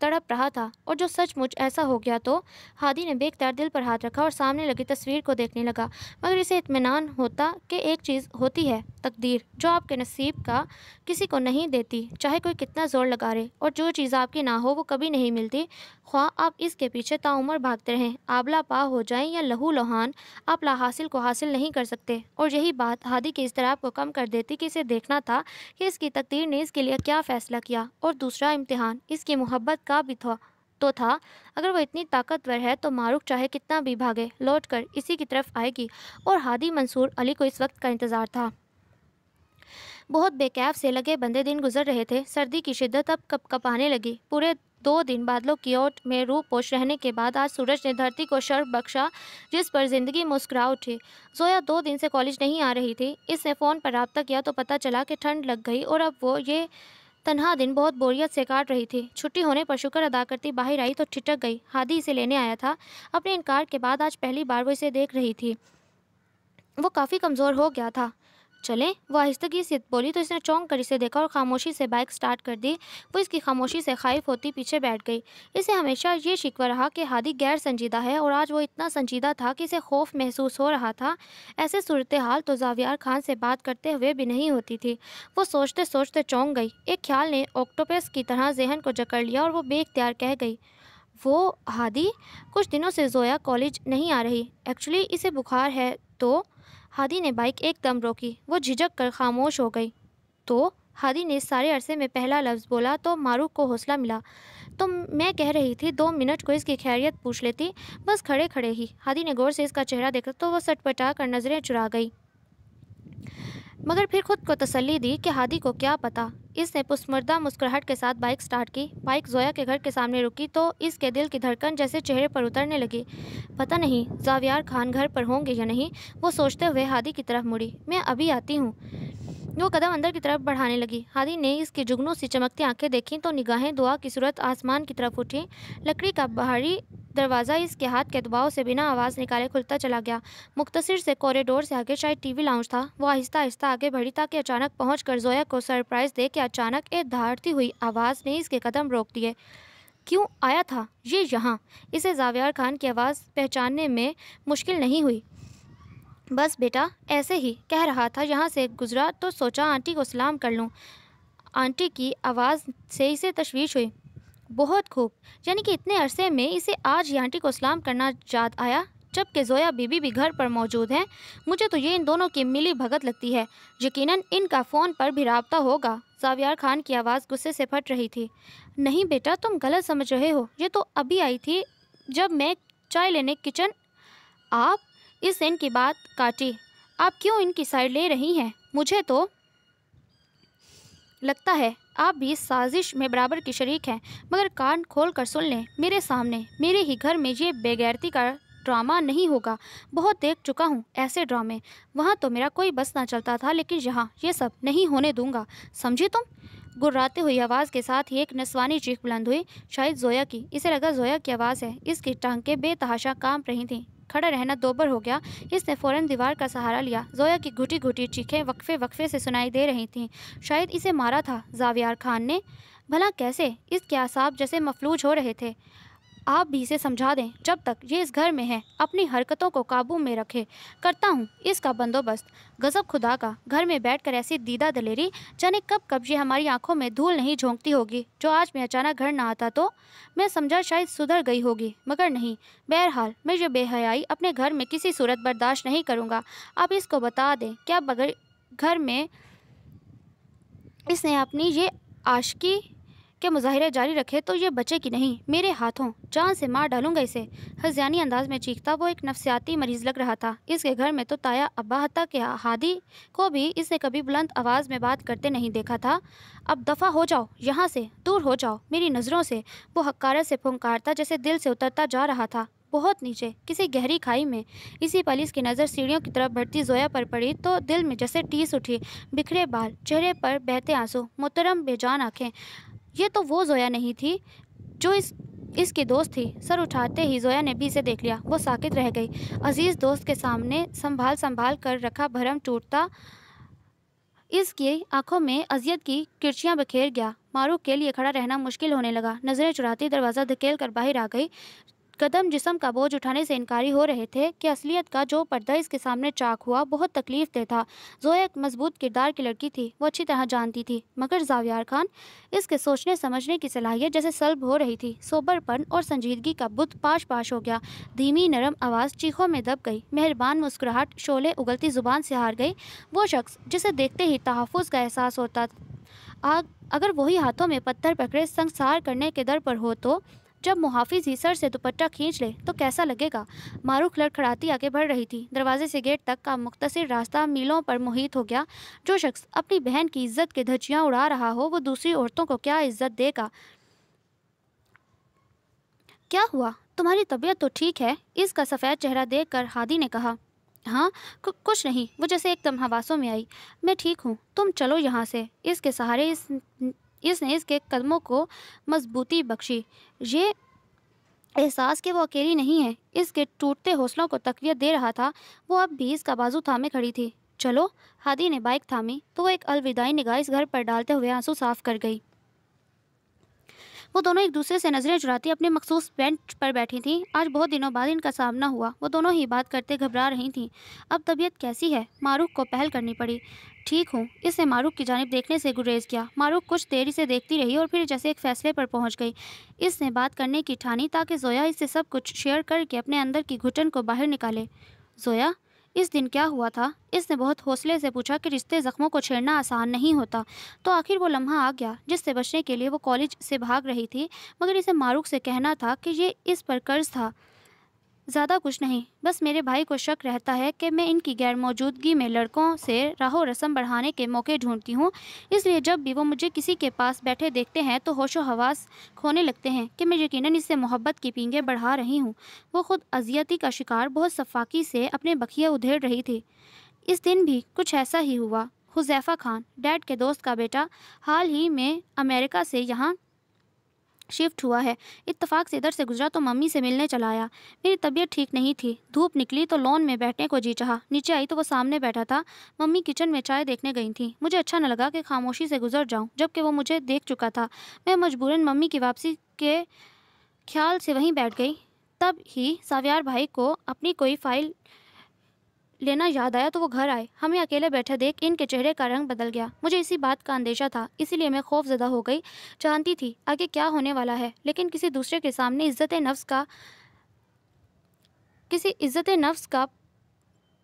तड़प रहा था और जो सचमुच ऐसा हो गया तो हादी ने बेकदार दिल पर हाथ रखा और सामने लगी तस्वीर को देखने लगा मगर इसे इतमान होता कि एक चीज़ होती है तकदीर जो आपके नसीब का किसी को नहीं देती चाहे कोई कितना ज़ोर लगा रहे और जो चीज़ आपकी ना हो वो कभी नहीं मिलती ख्वा आप इसके पीछे ताउमर भागते रहें आबला पा हो जाएं या लहू लोहान आप ला हासिल को हासिल नहीं कर सकते और यही बात हादी के इस तरह आपको कम कर देती कि इसे देखना था कि इसकी तकदीर ने इसके लिए क्या फ़ैसला किया और दूसरा इम्तहान इसकी मोहब्बत का भी था तो था अगर वो इतनी ताकतवर है तो मारूक चाहे कितना भी भागे लौट कर इसी की तरफ आएगी और हादी मंसूर अली को इस वक्त का इंतज़ार था बहुत बेकैफ से लगे बंदे दिन गुजर रहे थे सर्दी की शिद्दत अब कप कपाने लगी पूरे दो दिन बादलों की ओट में रूप पोष रहने के बाद आज सूरज ने धरती को शर्फ बख्शा जिस पर जिंदगी मुस्कुरा उठी जोया दो दिन से कॉलेज नहीं आ रही थी इसने फ़ोन पर रबता किया तो पता चला कि ठंड लग गई और अब वो ये तनहा दिन बहुत बोरियत से काट रही थी छुट्टी होने पर शुक्र अदा करती बाहर आई तो ठिटक गई हादी इसे लेने आया था अपने इनकार के बाद आज पहली बार वो इसे देख रही थी वो काफ़ी कमज़ोर हो गया था चलें वो की से बोली तो इसने चौंक कर इसे देखा और खामोशी से बाइक स्टार्ट कर दी वो इसकी खामोशी से खाइफ होती पीछे बैठ गई इसे हमेशा ये शिकवा रहा कि हादी गैर संजीदा है और आज वो इतना संजीदा था कि इसे खौफ महसूस हो रहा था ऐसे सूरत हाल तो जावियार खान से बात करते हुए भी नहीं होती थी वो सोचते सोचते चौंक गई एक ख्याल ने ऑक्टोपस की तरह जहन को जकड़ लिया और वो बेख्तियार कह गई वो हादी कुछ दिनों से जोया कॉलेज नहीं आ रही एक्चुअली इसे बुखार है तो हादी ने बाइक एकदम रोकी वो झिझक कर खामोश हो गई तो हादी ने सारे अरसे में पहला लफ्ज़ बोला तो मारूक को हौसला मिला तो मैं कह रही थी दो मिनट को इसकी खैरियत पूछ लेती बस खड़े खड़े ही हादी ने गौर से इसका चेहरा देखा तो वह सटपटा कर नज़रें चुरा गई मगर फिर खुद को तसल्ली दी कि हादी को क्या पता इसने पुस्मरदा मुस्कुराहट के साथ बाइक स्टार्ट की बाइक जोया के घर के सामने रुकी तो इसके दिल की धड़कन जैसे चेहरे पर उतरने लगी पता नहीं जावियार खान घर पर होंगे या नहीं वो सोचते हुए हादी की तरफ मुड़ी मैं अभी आती हूँ वो कदम अंदर की तरफ बढ़ाने लगी हादी ने इसकी जुगनों सी चमकती आंखें देखी तो निगाहें दुआ की सूरत आसमान की तरफ उठी लकड़ी का बाहरी दरवाज़ा इसके हाथ के दबाव से बिना आवाज़ निकाले खुलता चला गया मुख्तसर से कॉरिडोर से आगे शायद टीवी लाउंज था वो आहिस्ता आहिस्ता आगे बढ़ी ताकि अचानक पहुँच कर जोया को सरप्राइज़ दे के अचानक एक धारती हुई आवाज़ ने इसके कदम रोक दिए क्यों आया था ये यहाँ इसे जावियार खान की आवाज़ पहचानने में मुश्किल नहीं हुई बस बेटा ऐसे ही कह रहा था यहाँ से गुज़रा तो सोचा आंटी को सलाम कर लूँ आंटी की आवाज़ से इसे तशवीश हुई बहुत खूब यानी कि इतने अरसे में इसे आज ही आंटी को सलाम करना याद आया जबकि जोया बीबी भी घर पर मौजूद हैं मुझे तो ये इन दोनों की मिली भगत लगती है यकीनन इनका फ़ोन पर भी रबता होगा जावियार खान की आवाज़ गुस्से से फट रही थी नहीं बेटा तुम गलत समझ रहे हो ये तो अभी आई थी जब मैं चाय लेने किचन आप इस इनकी बात काटी आप क्यों इनकी साइड ले रही हैं मुझे तो लगता है आप भी इस साजिश में बराबर के शरीक हैं मगर कान खोल कर सुन लें मेरे सामने मेरे ही घर में ये बेगैरती का ड्रामा नहीं होगा बहुत देख चुका हूँ ऐसे ड्रामे वहाँ तो मेरा कोई बस ना चलता था लेकिन यहाँ ये सब नहीं होने दूंगा समझे तुम गुर्राते हुई आवाज़ के साथ ही एक नस्वानी चीख बुलंद हुई शायद जोया की इसे लगा जोया की आवाज़ है इसकी टांगें बेतहाशा काँप रही थीं खड़ा रहना दोबर हो गया इसने फ़ौरन दीवार का सहारा लिया जोया की घुटी घुटी चीखें वक्फे वक्फे से सुनाई दे रही थीं शायद इसे मारा था जावियार खान ने भला कैसे इसके आसाब जैसे मफलूज हो रहे थे आप भी इसे समझा दें जब तक ये इस घर में है अपनी हरकतों को काबू में रखे करता हूँ इसका बंदोबस्त गजब खुदा का घर में बैठकर ऐसी दीदा दलेरी जाने कब कब ये हमारी आंखों में धूल नहीं झोंकती होगी जो आज मैं अचानक घर ना आता तो मैं समझा शायद सुधर गई होगी मगर नहीं बहरहाल मैं ये बेहयाई अपने घर में किसी सूरत बर्दाश्त नहीं करूँगा आप इसको बता दें क्या बगैर घर में इसने अपनी ये आशकी के मुजाहरे जारी रखे तो ये बचे कि नहीं मेरे हाथों जान से मार डालूंगा इसे हजियानी अंदाज में चीखता वो एक नफसियाती मरीज लग रहा था इसके घर में तो ताया अब्बा के हादी को भी इसने कभी बुलंद आवाज़ में बात करते नहीं देखा था अब दफ़ा हो जाओ यहाँ से दूर हो जाओ मेरी नज़रों से वो हकारत से फुंकारता जैसे दिल से उतरता जा रहा था बहुत नीचे किसी गहरी खाई में इसी पलिस की नज़र सीढ़ियों की तरफ बढ़ती जोया पर पड़ी तो दिल में जैसे टीस उठी बिखरे बाल चेहरे पर बहते आंसू मोहतरम बेजान आंखें ये तो वो जोया नहीं थी जो इस इसकी दोस्त थी सर उठाते ही जोया ने भी इसे देख लिया वो साकित रह गई अजीज़ दोस्त के सामने संभाल संभाल कर रखा भरम टूटता इसकी आंखों में अजियत की किरचियाँ बखेर गया मारू के लिए खड़ा रहना मुश्किल होने लगा नज़रें चुराती दरवाज़ा धकेल कर बाहर आ गई कदम जिसम का बोझ उठाने से इनकारी हो रहे थे कि असलियत का जो पर्दा इसके सामने चाक हुआ बहुत तकलीफ दे था जो एक मजबूत किरदार की लड़की थी वो अच्छी तरह जानती थी मगर जावियार खान इसके सोचने समझने की सलाहियत जैसे सलब हो रही थी सोबरपन और संजीदगी का बुत पाश पाश हो गया धीमी नरम आवाज़ चीखों में दब गई मेहरबान मुस्कुराहट शोले उगलती ज़ुबान से हार गई वो शख्स जिसे देखते ही तहफ़ का एहसास होता आग अगर वही हाथों में पत्थर पकड़े संसार करने के दर पर हो तो जब मुहाफिज ही सर से दुपट्टा खींच ले तो कैसा लगेगा मारूख लड़खड़ाती आगे बढ़ रही थी दरवाजे से गेट तक का मुख्तर रास्ता मीलों पर मुहित हो गया जो शख्स अपनी बहन की इज्जत के धज्जियाँ उड़ा रहा हो वो दूसरी औरतों को क्या इज्जत देगा क्या हुआ तुम्हारी तबीयत तो ठीक है इसका सफ़ेद चेहरा देखकर हादी ने कहा हाँ कुछ नहीं वो जैसे एकदम हवासों में आई मैं ठीक हूँ तुम चलो यहाँ से इसके सहारे इस इसने इसके कदमों को मजबूती बख्शी ये एहसास कि वो अकेली नहीं है इसके टूटते हौसलों को तकवीत दे रहा था वो अब भी इसका बाजू थामे खड़ी थी चलो हादी ने बाइक थामी तो वो एक अलविदाई निगाह इस घर पर डालते हुए आंसू साफ कर गई वो दोनों एक दूसरे से नज़रें चुराती अपने मखसूस बेंच पर बैठी थीं आज बहुत दिनों बाद इनका सामना हुआ वो दोनों ही बात करते घबरा रही थीं अब तबीयत कैसी है मारूख को पहल करनी पड़ी ठीक हूँ इसने मारूक की जानब देखने से गुरेज किया मारूक कुछ देरी से देखती रही और फिर जैसे एक फैसले पर पहुँच गई इसने बात करने की ठानी ताकि जोया इससे सब कुछ शेयर करके अपने अंदर की घुटन को बाहर निकाले जोया इस दिन क्या हुआ था इसने बहुत हौसले से पूछा कि रिश्ते ज़ख्मों को छेड़ना आसान नहीं होता तो आखिर वो लम्हा आ गया जिससे बचने के लिए वो कॉलेज से भाग रही थी मगर इसे मारूक से कहना था कि ये इस पर कर्ज था ज़्यादा कुछ नहीं बस मेरे भाई को शक रहता है कि मैं इनकी गैर मौजूदगी में लड़कों से राहो रस्म बढ़ाने के मौके ढूंढती हूँ इसलिए जब भी वो मुझे किसी के पास बैठे देखते हैं तो होशो हवास खोने लगते हैं कि मैं यकीनन इससे मोहब्बत की पींगे बढ़ा रही हूँ वो खुद अजियती का शिकार बहुत सफाकी से अपने बखिया उधेड़ रही थी इस दिन भी कुछ ऐसा ही हुआ हुजैफ़ा खान डैड के दोस्त का बेटा हाल ही में अमेरिका से यहाँ शिफ्ट हुआ है इतफ़ाक़ से इधर से गुजरा तो मम्मी से मिलने चला आया मेरी तबीयत ठीक नहीं थी धूप निकली तो लॉन में बैठने को जी चाहा नीचे आई तो वो सामने बैठा था मम्मी किचन में चाय देखने गई थी मुझे अच्छा न लगा कि खामोशी से गुजर जाऊँ जबकि वो मुझे देख चुका था मैं मजबूरन मम्मी की वापसी के ख्याल से वहीं बैठ गई तब ही साव्यार भाई को अपनी कोई फाइल लेना याद आया तो वो घर आए हमें अकेले बैठे देख इनके चेहरे का रंग बदल गया मुझे इसी बात का अंदेशा था इसीलिए मैं खौफ ज़दा हो गई जानती थी आगे क्या होने वाला है लेकिन किसी दूसरे के सामने इज्जत नफ्स का किसी इज्जत नफ्स का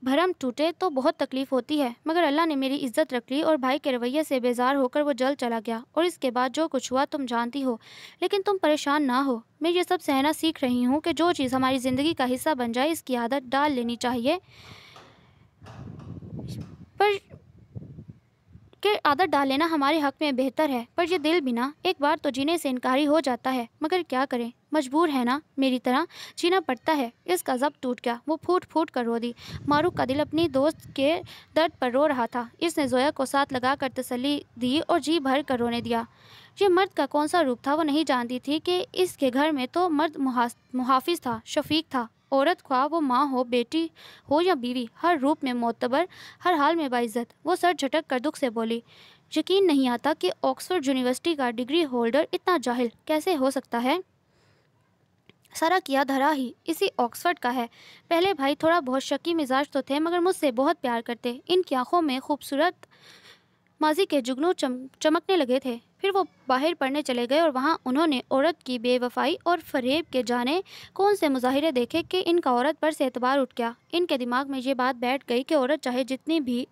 भरम टूटे तो बहुत तकलीफ होती है मगर अल्लाह ने मेरी इज्जत रख ली और भाई के रवैये से बेजार होकर वो जल चला गया और इसके बाद जो कुछ हुआ तुम जानती हो लेकिन तुम परेशान ना हो मैं ये सब सहना सीख रही हूँ कि जो चीज़ हमारी ज़िंदगी का हिस्सा बन जाए इसकी आदत डाल लेनी चाहिए पर के आदत डाल लेना हमारे हक में बेहतर है पर ये दिल बिना एक बार तो जीने से इनकारी हो जाता है मगर क्या करें मजबूर है ना मेरी तरह जीना पड़ता है इसका जब टूट गया वो फूट फूट कर रो दी मारूक का दिल अपनी दोस्त के दर्द पर रो रहा था इसने जोया को साथ लगा कर तसली दी और जी भर कर रोने दिया ये मर्द का कौन सा रूप था वो नहीं जानती थी कि इसके घर में तो मर्द मुहाफिज था शफीक था औरत ख्वा वो माँ हो बेटी हो या बीवी हर रूप में मोतबर हर हाल में बाइज्जत वो सर झटक कर दुख से बोली यकीन नहीं आता कि ऑक्सफोर्ड यूनिवर्सिटी का डिग्री होल्डर इतना जाहिल कैसे हो सकता है सारा किया धरा ही इसी ऑक्सफर्ड का है पहले भाई थोड़ा बहुत शकी मिजाज तो थे मगर मुझसे बहुत प्यार करते इनकी आँखों में खूबसूरत माजी के जुगनू चम चमकने लगे थे फिर वो बाहर पढ़ने चले गए और वहाँ उन्होंने औरत की बेवफाई और फरेब के जाने कौन से मुजाहरे देखे कि इनका औरत पर से एतबार उठ गया इनके दिमाग में ये बात बैठ गई कि औरत चाहे जितनी भी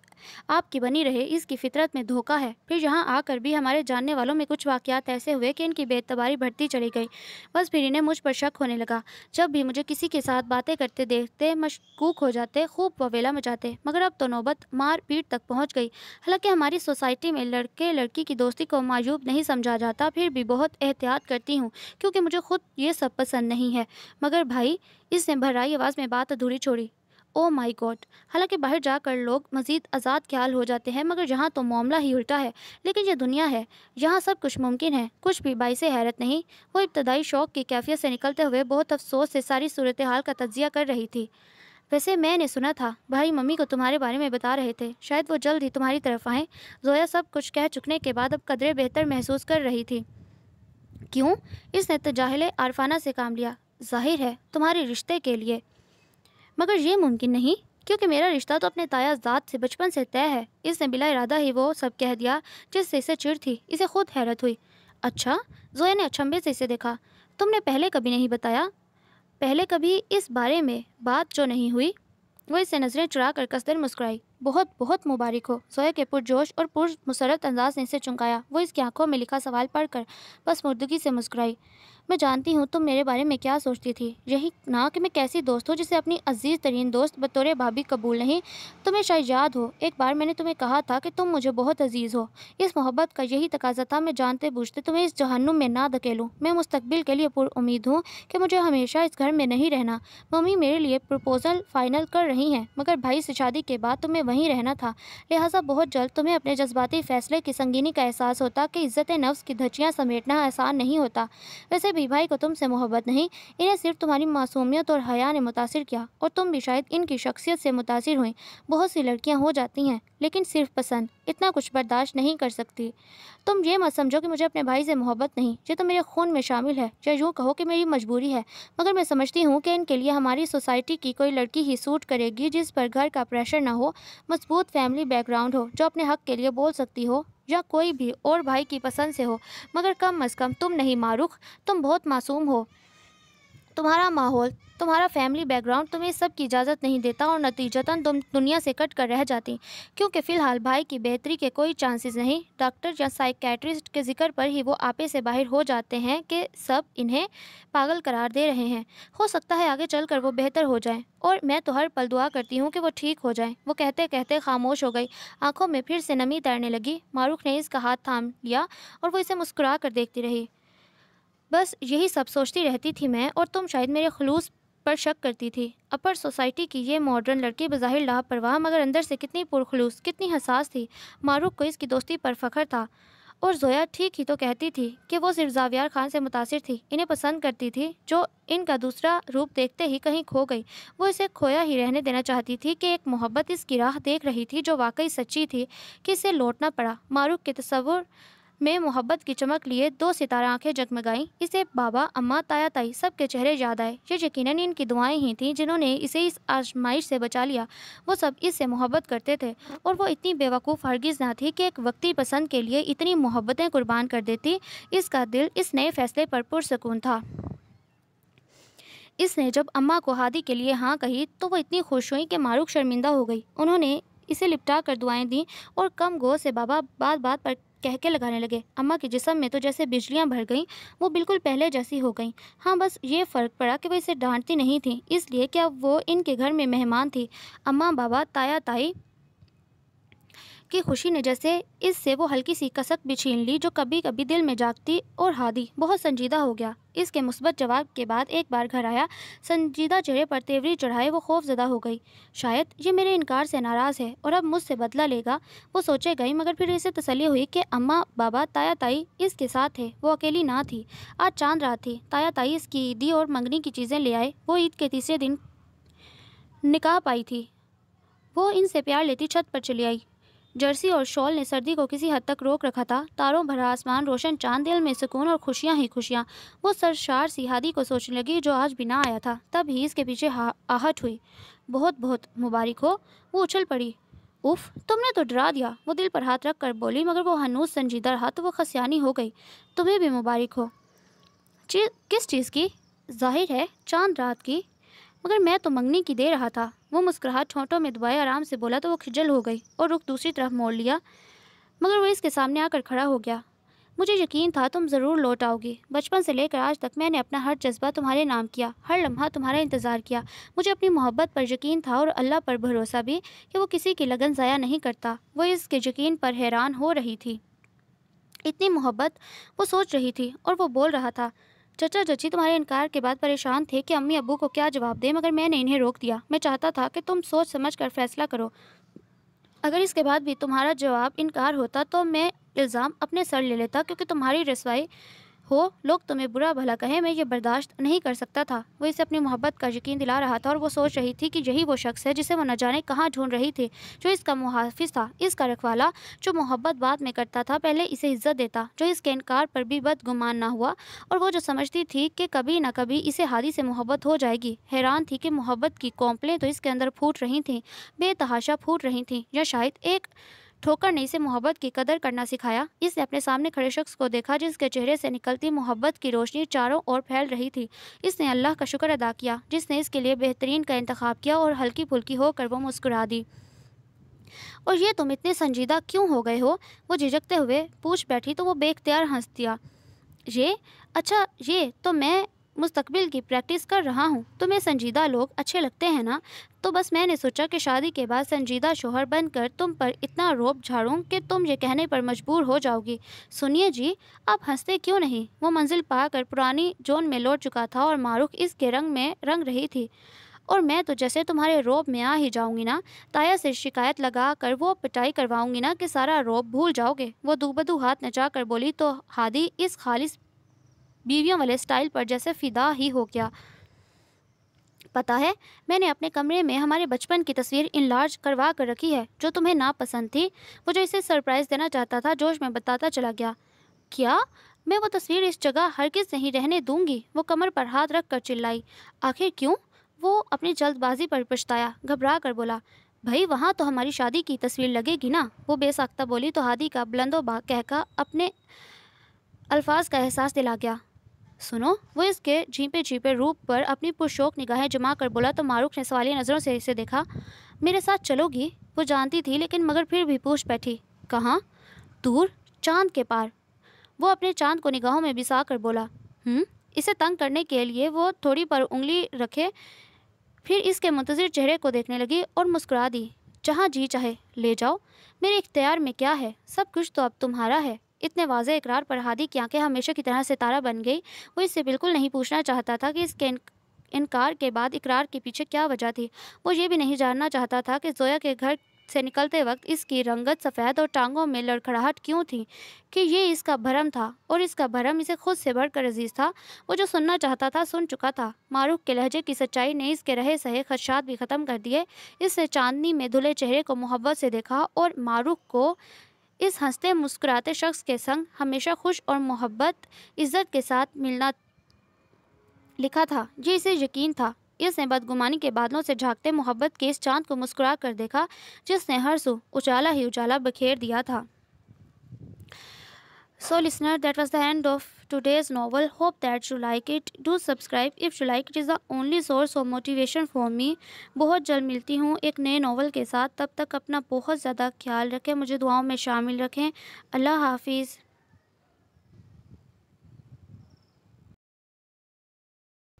आपकी बनी रहे इसकी फितरत में धोखा है फिर यहाँ आकर भी हमारे जानने वालों में कुछ वाक़ात ऐसे हुए कि इनकी बेतबारी बढ़ती चली गई बस फिर इन्हें मुझ पर शक होने लगा जब भी मुझे किसी के साथ बातें करते देखते मशकूक हो जाते खूब ववेला मचाते मगर अब तो नौबत मार पीट तक पहुँच गई हालांकि हमारी सोसाइटी में लड़के लड़की की दोस्ती को मायूब नहीं समझ समझा जाता फिर भी बहुत एहतियात करती हूँ क्योंकि मुझे खुद ये सब पसंद नहीं है मगर भाई इसने भराई आवाज़ में बात अधूरी छोड़ी ओ माई गॉड हालांकि बाहर जाकर लोग मज़ीद आज़ाद ख्याल हो जाते हैं मगर यहाँ तो मामला ही उल्टा है लेकिन ये दुनिया है यहाँ सब कुछ मुमकिन है कुछ भी बाई से हैरत नहीं वो इब्तदाई शौक़ की कैफियत से निकलते हुए बहुत अफसोस से सारी सूरत हाल का तजिया कर रही थी वैसे मैंने सुना था भाई मम्मी को तुम्हारे बारे में बता रहे थे शायद वो जल्द ही तुम्हारी तरफ आएँ जोया सब कुछ कह चुकने के बाद अब कदरे बेहतर महसूस कर रही थी क्यों इसने तजाहले तो आरफाना से काम लिया जाहिर है तुम्हारे रिश्ते के लिए मगर ये मुमकिन नहीं क्योंकि मेरा रिश्ता तो अपने ताया जात से बचपन से तय है इसने बिला इरादा ही वो सब कह दिया जिससे इसे चिड़ थी इसे खुद हैरत हुई अच्छा जोया ने अचंभे से इसे देखा तुमने पहले कभी नहीं बताया पहले कभी इस बारे में बात जो नहीं हुई वो इसे नज़रें चुरा कर कसदर मुस्कुराई बहुत बहुत मुबारक हो सोए के पुरजोश और पुर मुसरत अंदाज ने इसे चुंकाया वो इसकी आंखों में लिखा सवाल पढ़कर बस मुर्दगी से मुस्कुराई मैं जानती हूँ तुम तो मेरे बारे में क्या सोचती थी यही ना कि मैं कैसी दोस्त हूँ जिसे अपनी अजीज़ तरीन दोस्त बतौर भाभी कबूल नहीं तुम्हें शायद याद हो एक बार मैंने तुम्हें कहा था कि तुम मुझे बहुत अजीज़ हो इस मोहब्बत का यही तकाजा था मैं जानते बूझते तुम्हें इस जहनुम में ना धकेलूँ मैं मुस्तबिल के लिए पुरुद हूँ कि मुझे हमेशा इस घर में नहीं रहना मम्मी मेरे लिए प्रपोज़ल फ़ाइनल कर रही हैं मगर भाई से शादी के बाद तुम्हें वहीं रहना था लिहाजा बहुत जल्द तुम्हें अपने जज्बाती फ़ैसले की संगीनी का एहसास होता कि इज़्ज़त नफ्स की धचियाँ समेटना आसान नहीं होता वैसे भी भाई को तुमसे मोहब्बत नहीं इन्हें सिर्फ तुम्हारी मासूमियत और हया ने मुतासर किया और तुम भी शायद इनकी शख्सियत से मुतासर हुई बहुत सी लड़कियाँ हो जाती हैं लेकिन सिर्फ पसंद इतना कुछ बर्दाश्त नहीं कर सकती तुम ये मत समझो कि मुझे अपने भाई से मोहब्बत नहीं ये तो मेरे खून में शामिल है या यूँ कहो कि मेरी मजबूरी है मगर मैं समझती हूँ कि इनके लिए हमारी सोसाइटी की कोई लड़की ही सूट करेगी जिस पर घर का प्रेशर ना हो मजबूत फैमिली बैकग्राउंड हो जो अपने हक के लिए बोल सकती हो या कोई भी और भाई की पसंद से हो मगर कम अज़ कम तुम नहीं मारूख तुम बहुत मासूम हो तुम्हारा माहौल तुम्हारा फैमिली बैकग्राउंड तुम्हें सब की इजाज़त नहीं देता और नतीजतन तुम दुनिया से कट कर रह जाती क्योंकि फ़िलहाल भाई की बेहतरी के कोई चांसेस नहीं डॉक्टर या साइकेट्रिस्ट के जिक्र पर ही वो आपे से बाहर हो जाते हैं कि सब इन्हें पागल करार दे रहे हैं हो सकता है आगे चल कर वो बेहतर हो जाए और मैं तो हर पल दुआ करती हूँ कि वो ठीक हो जाए वो कहते कहते खामोश हो गई आंखों में फिर से नमी तैरने लगी मारूख ने इसका हाथ थाम लिया और वो इसे मुस्कुरा कर देखती रही बस यही सब सोचती रहती थी मैं और तुम शायद मेरे खलूस पर शक करती थी अपर सोसाइटी की ये मॉडर्न लड़की बज़ाहिर लापरवाह मगर अंदर से कितनी पुरखलूस कितनी हसास थी मारूख को इसकी दोस्ती पर फ़ख्र था और जोया ठीक ही तो कहती थी कि वो सिर्फ जावियार खान से मुतासर थी इन्हें पसंद करती थी जो इनका दूसरा रूप देखते ही कहीं खो गई वो इसे खोया ही रहने देना चाहती थी कि एक मोहब्बत इसकी राह देख रही थी जो वाकई सच्ची थी कि इसे लौटना पड़ा मारूख के तस्वुर में मोहब्बत की चमक लिए दो सितारा आंखें जगमगाई इसे बाबा अम्मा ताया ताई सबके चेहरे याद आए ये यकीनन इनकी दुआएं ही थीं जिन्होंने इसे इस आजमाइश से बचा लिया वो सब इससे मोहब्बत करते थे और वो इतनी बेवकूफ़ हरगिज़ ना थी कि एक वक्ति पसंद के लिए इतनी मोहब्बतें कुर्बान कर देती इसका दिल इस नए फैसले पर पुरसकून था इसने जब अम्मा को हादी के लिए हाँ कही तो वो इतनी खुश हुई कि मारूक शर्मिंदा हो गई उन्होंने इसे लिपटा कर दुआएं दी और कम गो से बाबा बात बात पर कहके लगाने लगे अम्मा के जिसम में तो जैसे बिजलियाँ भर गईं वो बिल्कुल पहले जैसी हो गईं हाँ बस ये फ़र्क पड़ा कि वो इसे डांटती नहीं थी इसलिए क्या वो इनके घर में मेहमान थी अम्मा बाबा ताया ताई की खुशी ने जैसे इससे वो हल्की सी कसक भी छीन ली जो कभी कभी दिल में जागती और हादी बहुत संजीदा हो गया इसके मुस्बत जवाब के बाद एक बार घर आया संजीदा चेहरे पर तेवरी चढ़ाए वो ज़दा हो गई शायद ये मेरे इनकार से नाराज़ है और अब मुझसे बदला लेगा वो सोचे गई मगर फिर इसे तसली हुई कि अम्मा बाबा ताया ताई इसके साथ है वो अकेली ना थी आज चांद रहा थी ताया ताई इसकी ईदी और मंगनी की चीज़ें ले आए वो ईद के तीसरे दिन निकाह पाई थी वो इनसे प्यार लेती छत पर चली आई जर्सी और शॉल ने सर्दी को किसी हद तक रोक रखा था तारों भरा आसमान रोशन चांद दिल में सुकून और खुशियां ही खुशियां वो सरशार सिहादी को सोचने लगी जो आज बिना आया था तब ही इसके पीछे आहट हुई बहुत बहुत मुबारक हो वो उछल पड़ी उफ तुमने तो डरा दिया वो दिल पर हाथ रख कर बोली मगर वो हनूज संजीदा रहा तो वो खसियानी हो गई तुम्हें भी मुबारक हो चीज किस चीज़ की जाहिर है चांद रात की मगर मैं तो मंगनी की दे रहा था वो मुस्कुराहट छोटों में दबाए आराम से बोला तो वो खिजल हो गई और रुख दूसरी तरफ मोड़ लिया मगर वो इसके सामने आकर खड़ा हो गया मुझे यकीन था तुम ज़रूर लौट आओगी बचपन से लेकर आज तक मैंने अपना हर जज्बा तुम्हारे नाम किया हर लम्हा तुम्हारा इंतज़ार किया मुझे अपनी मोहब्बत पर यकीन था और अल्लाह पर भरोसा भी कि वो किसी की लगन ज़ाया नहीं करता वो इसके यकीन पर हैरान हो रही थी इतनी मोहब्बत वो सोच रही थी और वो बोल रहा था चचा चची तुम्हारे इनकार के बाद परेशान थे कि अम्मी अबू को क्या जवाब दें मगर मैंने इन्हें रोक दिया मैं चाहता था कि तुम सोच समझ कर फैसला करो अगर इसके बाद भी तुम्हारा जवाब इनकार होता तो मैं इल्ज़ाम अपने सर ले लेता क्योंकि तुम्हारी रसवाई हो लोग तुम्हें बुरा भला कहें मैं ये बर्दाश्त नहीं कर सकता था वो इसे अपनी मोहब्बत का यकीन दिला रहा था और वो सोच रही थी कि यही वो शख्स है जिसे वो न जाने कहाँ ढूंढ रही थी जो इसका मुहाफिज था इसका रखवाला जो मोहब्बत बाद में करता था पहले इसे इज्जत देता जो इसके इनकार पर भी बदगुमान ना हुआ और वो जो समझती थी कि कभी ना कभी इसे हादी से मोहब्बत हो जाएगी हैरान थी कि मोहब्बत की कौंपलें तो इसके अंदर फूट रही थी बेतहाशा फूट रही थी या शायद एक ठोकर ने इसे मोहब्बत की कदर करना सिखाया इसने अपने सामने खड़े शख्स को देखा जिसके चेहरे से निकलती मोहब्बत की रोशनी चारों ओर फैल रही थी इसने अल्लाह का शुक्र अदा किया जिसने इसके लिए बेहतरीन का इंतखब किया और हल्की फुल्की होकर वो मुस्कुरा दी और ये तुम इतने संजीदा क्यों हो गए हो वो झिझकते हुए पूछ बैठी तो वो बेख्तियार हंस दिया ये अच्छा ये तो मैं मुस्तकबिल की प्रैक्टिस कर रहा हूँ तुम्हें संजीदा लोग अच्छे लगते हैं ना तो बस मैंने सोचा कि शादी के बाद संजीदा शोहर बनकर तुम पर इतना रोब झाड़ूँ कि तुम ये कहने पर मजबूर हो जाओगी सुनिए जी आप हंसते क्यों नहीं वो मंजिल पाकर पुरानी जोन में लौट चुका था और मारूख इसके रंग में रंग रही थी और मैं तो जैसे तुम्हारे रोब में आ ही जाऊंगी ना ताया से शिकायत लगा कर वो पिटाई करवाऊंगी ना कि सारा रोब भूल जाओगे वो दुबदू हाथ नचा कर बोली तो हादी इस खालिश बीवियों वाले स्टाइल पर जैसे फिदा ही हो गया पता है मैंने अपने कमरे में हमारे बचपन की तस्वीर इनलार्ज करवा कर रखी है जो तुम्हें नापसंद थी वो जो इसे सरप्राइज़ देना चाहता था जोश में बताता चला गया क्या मैं वो तस्वीर इस जगह हर किस नहीं रहने दूंगी वो कमर पर हाथ रख कर चिल्लाई आखिर क्यों वो अपनी जल्दबाजी पर पछताया घबरा कर बोला भाई वहाँ तो हमारी शादी की तस्वीर लगेगी ना वो बेसाख्ता बोली तो हादी का बुलंदोबा कहकर अपने अल्फाज का एहसास दिला गया सुनो वो इसके झीपे झीपे रूप पर अपनी पुरशोक निगाहें जमा कर बोला तो मारूख ने सवालिया नज़रों से इसे देखा मेरे साथ चलोगी वो जानती थी लेकिन मगर फिर भी पूछ बैठी कहाँ दूर चांद के पार वो अपने चांद को निगाहों में बिसा कर बोला हम्म, इसे तंग करने के लिए वो थोड़ी पर उंगली रखे फिर इसके मुंतजर चेहरे को देखने लगी और मुस्कुरा दी जहाँ जी चाहे ले जाओ मेरे इख्तियार में क्या है सब कुछ तो अब तुम्हारा है इतने वाज इकरार पर हादी की आंखें हमेशा की तरह सितारा बन गई वो इससे बिल्कुल नहीं पूछना चाहता था कि इसके इनकार के बाद इकरार के पीछे क्या वजह थी वो ये भी नहीं जानना चाहता था कि जोया के घर से निकलते वक्त इसकी रंगत सफ़ेद और टांगों में लड़खड़ाहट क्यों थी कि ये इसका भरम था और इसका भरम इसे खुद से भर कर अजीज़ था वो जो सुनना चाहता था सुन चुका था मारूख के लहजे की सच्चाई ने इसके रहे सहे खदशात भी ख़त्म कर दिए इससे चांदनी में धुले चेहरे को मोहब्बत से देखा और मारूख को इस हंसते मुस्कुराते शख्स के संग हमेशा खुश और मोहब्बत इज्जत के साथ मिलना लिखा था जी इसे यकीन था इसने बदगुमानी के बादलों से झांकते मोहब्बत के इस चांद को मुस्कुरा कर देखा जिसने हर सो उजाला ही उजाला बखेर दिया था so listener that was the end of today's novel. Hope that you like it. Do subscribe if you like. It is the only source of motivation for me. bahut jald milti hu ek naye novel ke sath tab tak apna bahut zyada khayal rakhe mujhe duaon mein shamil rakhe allah hafiz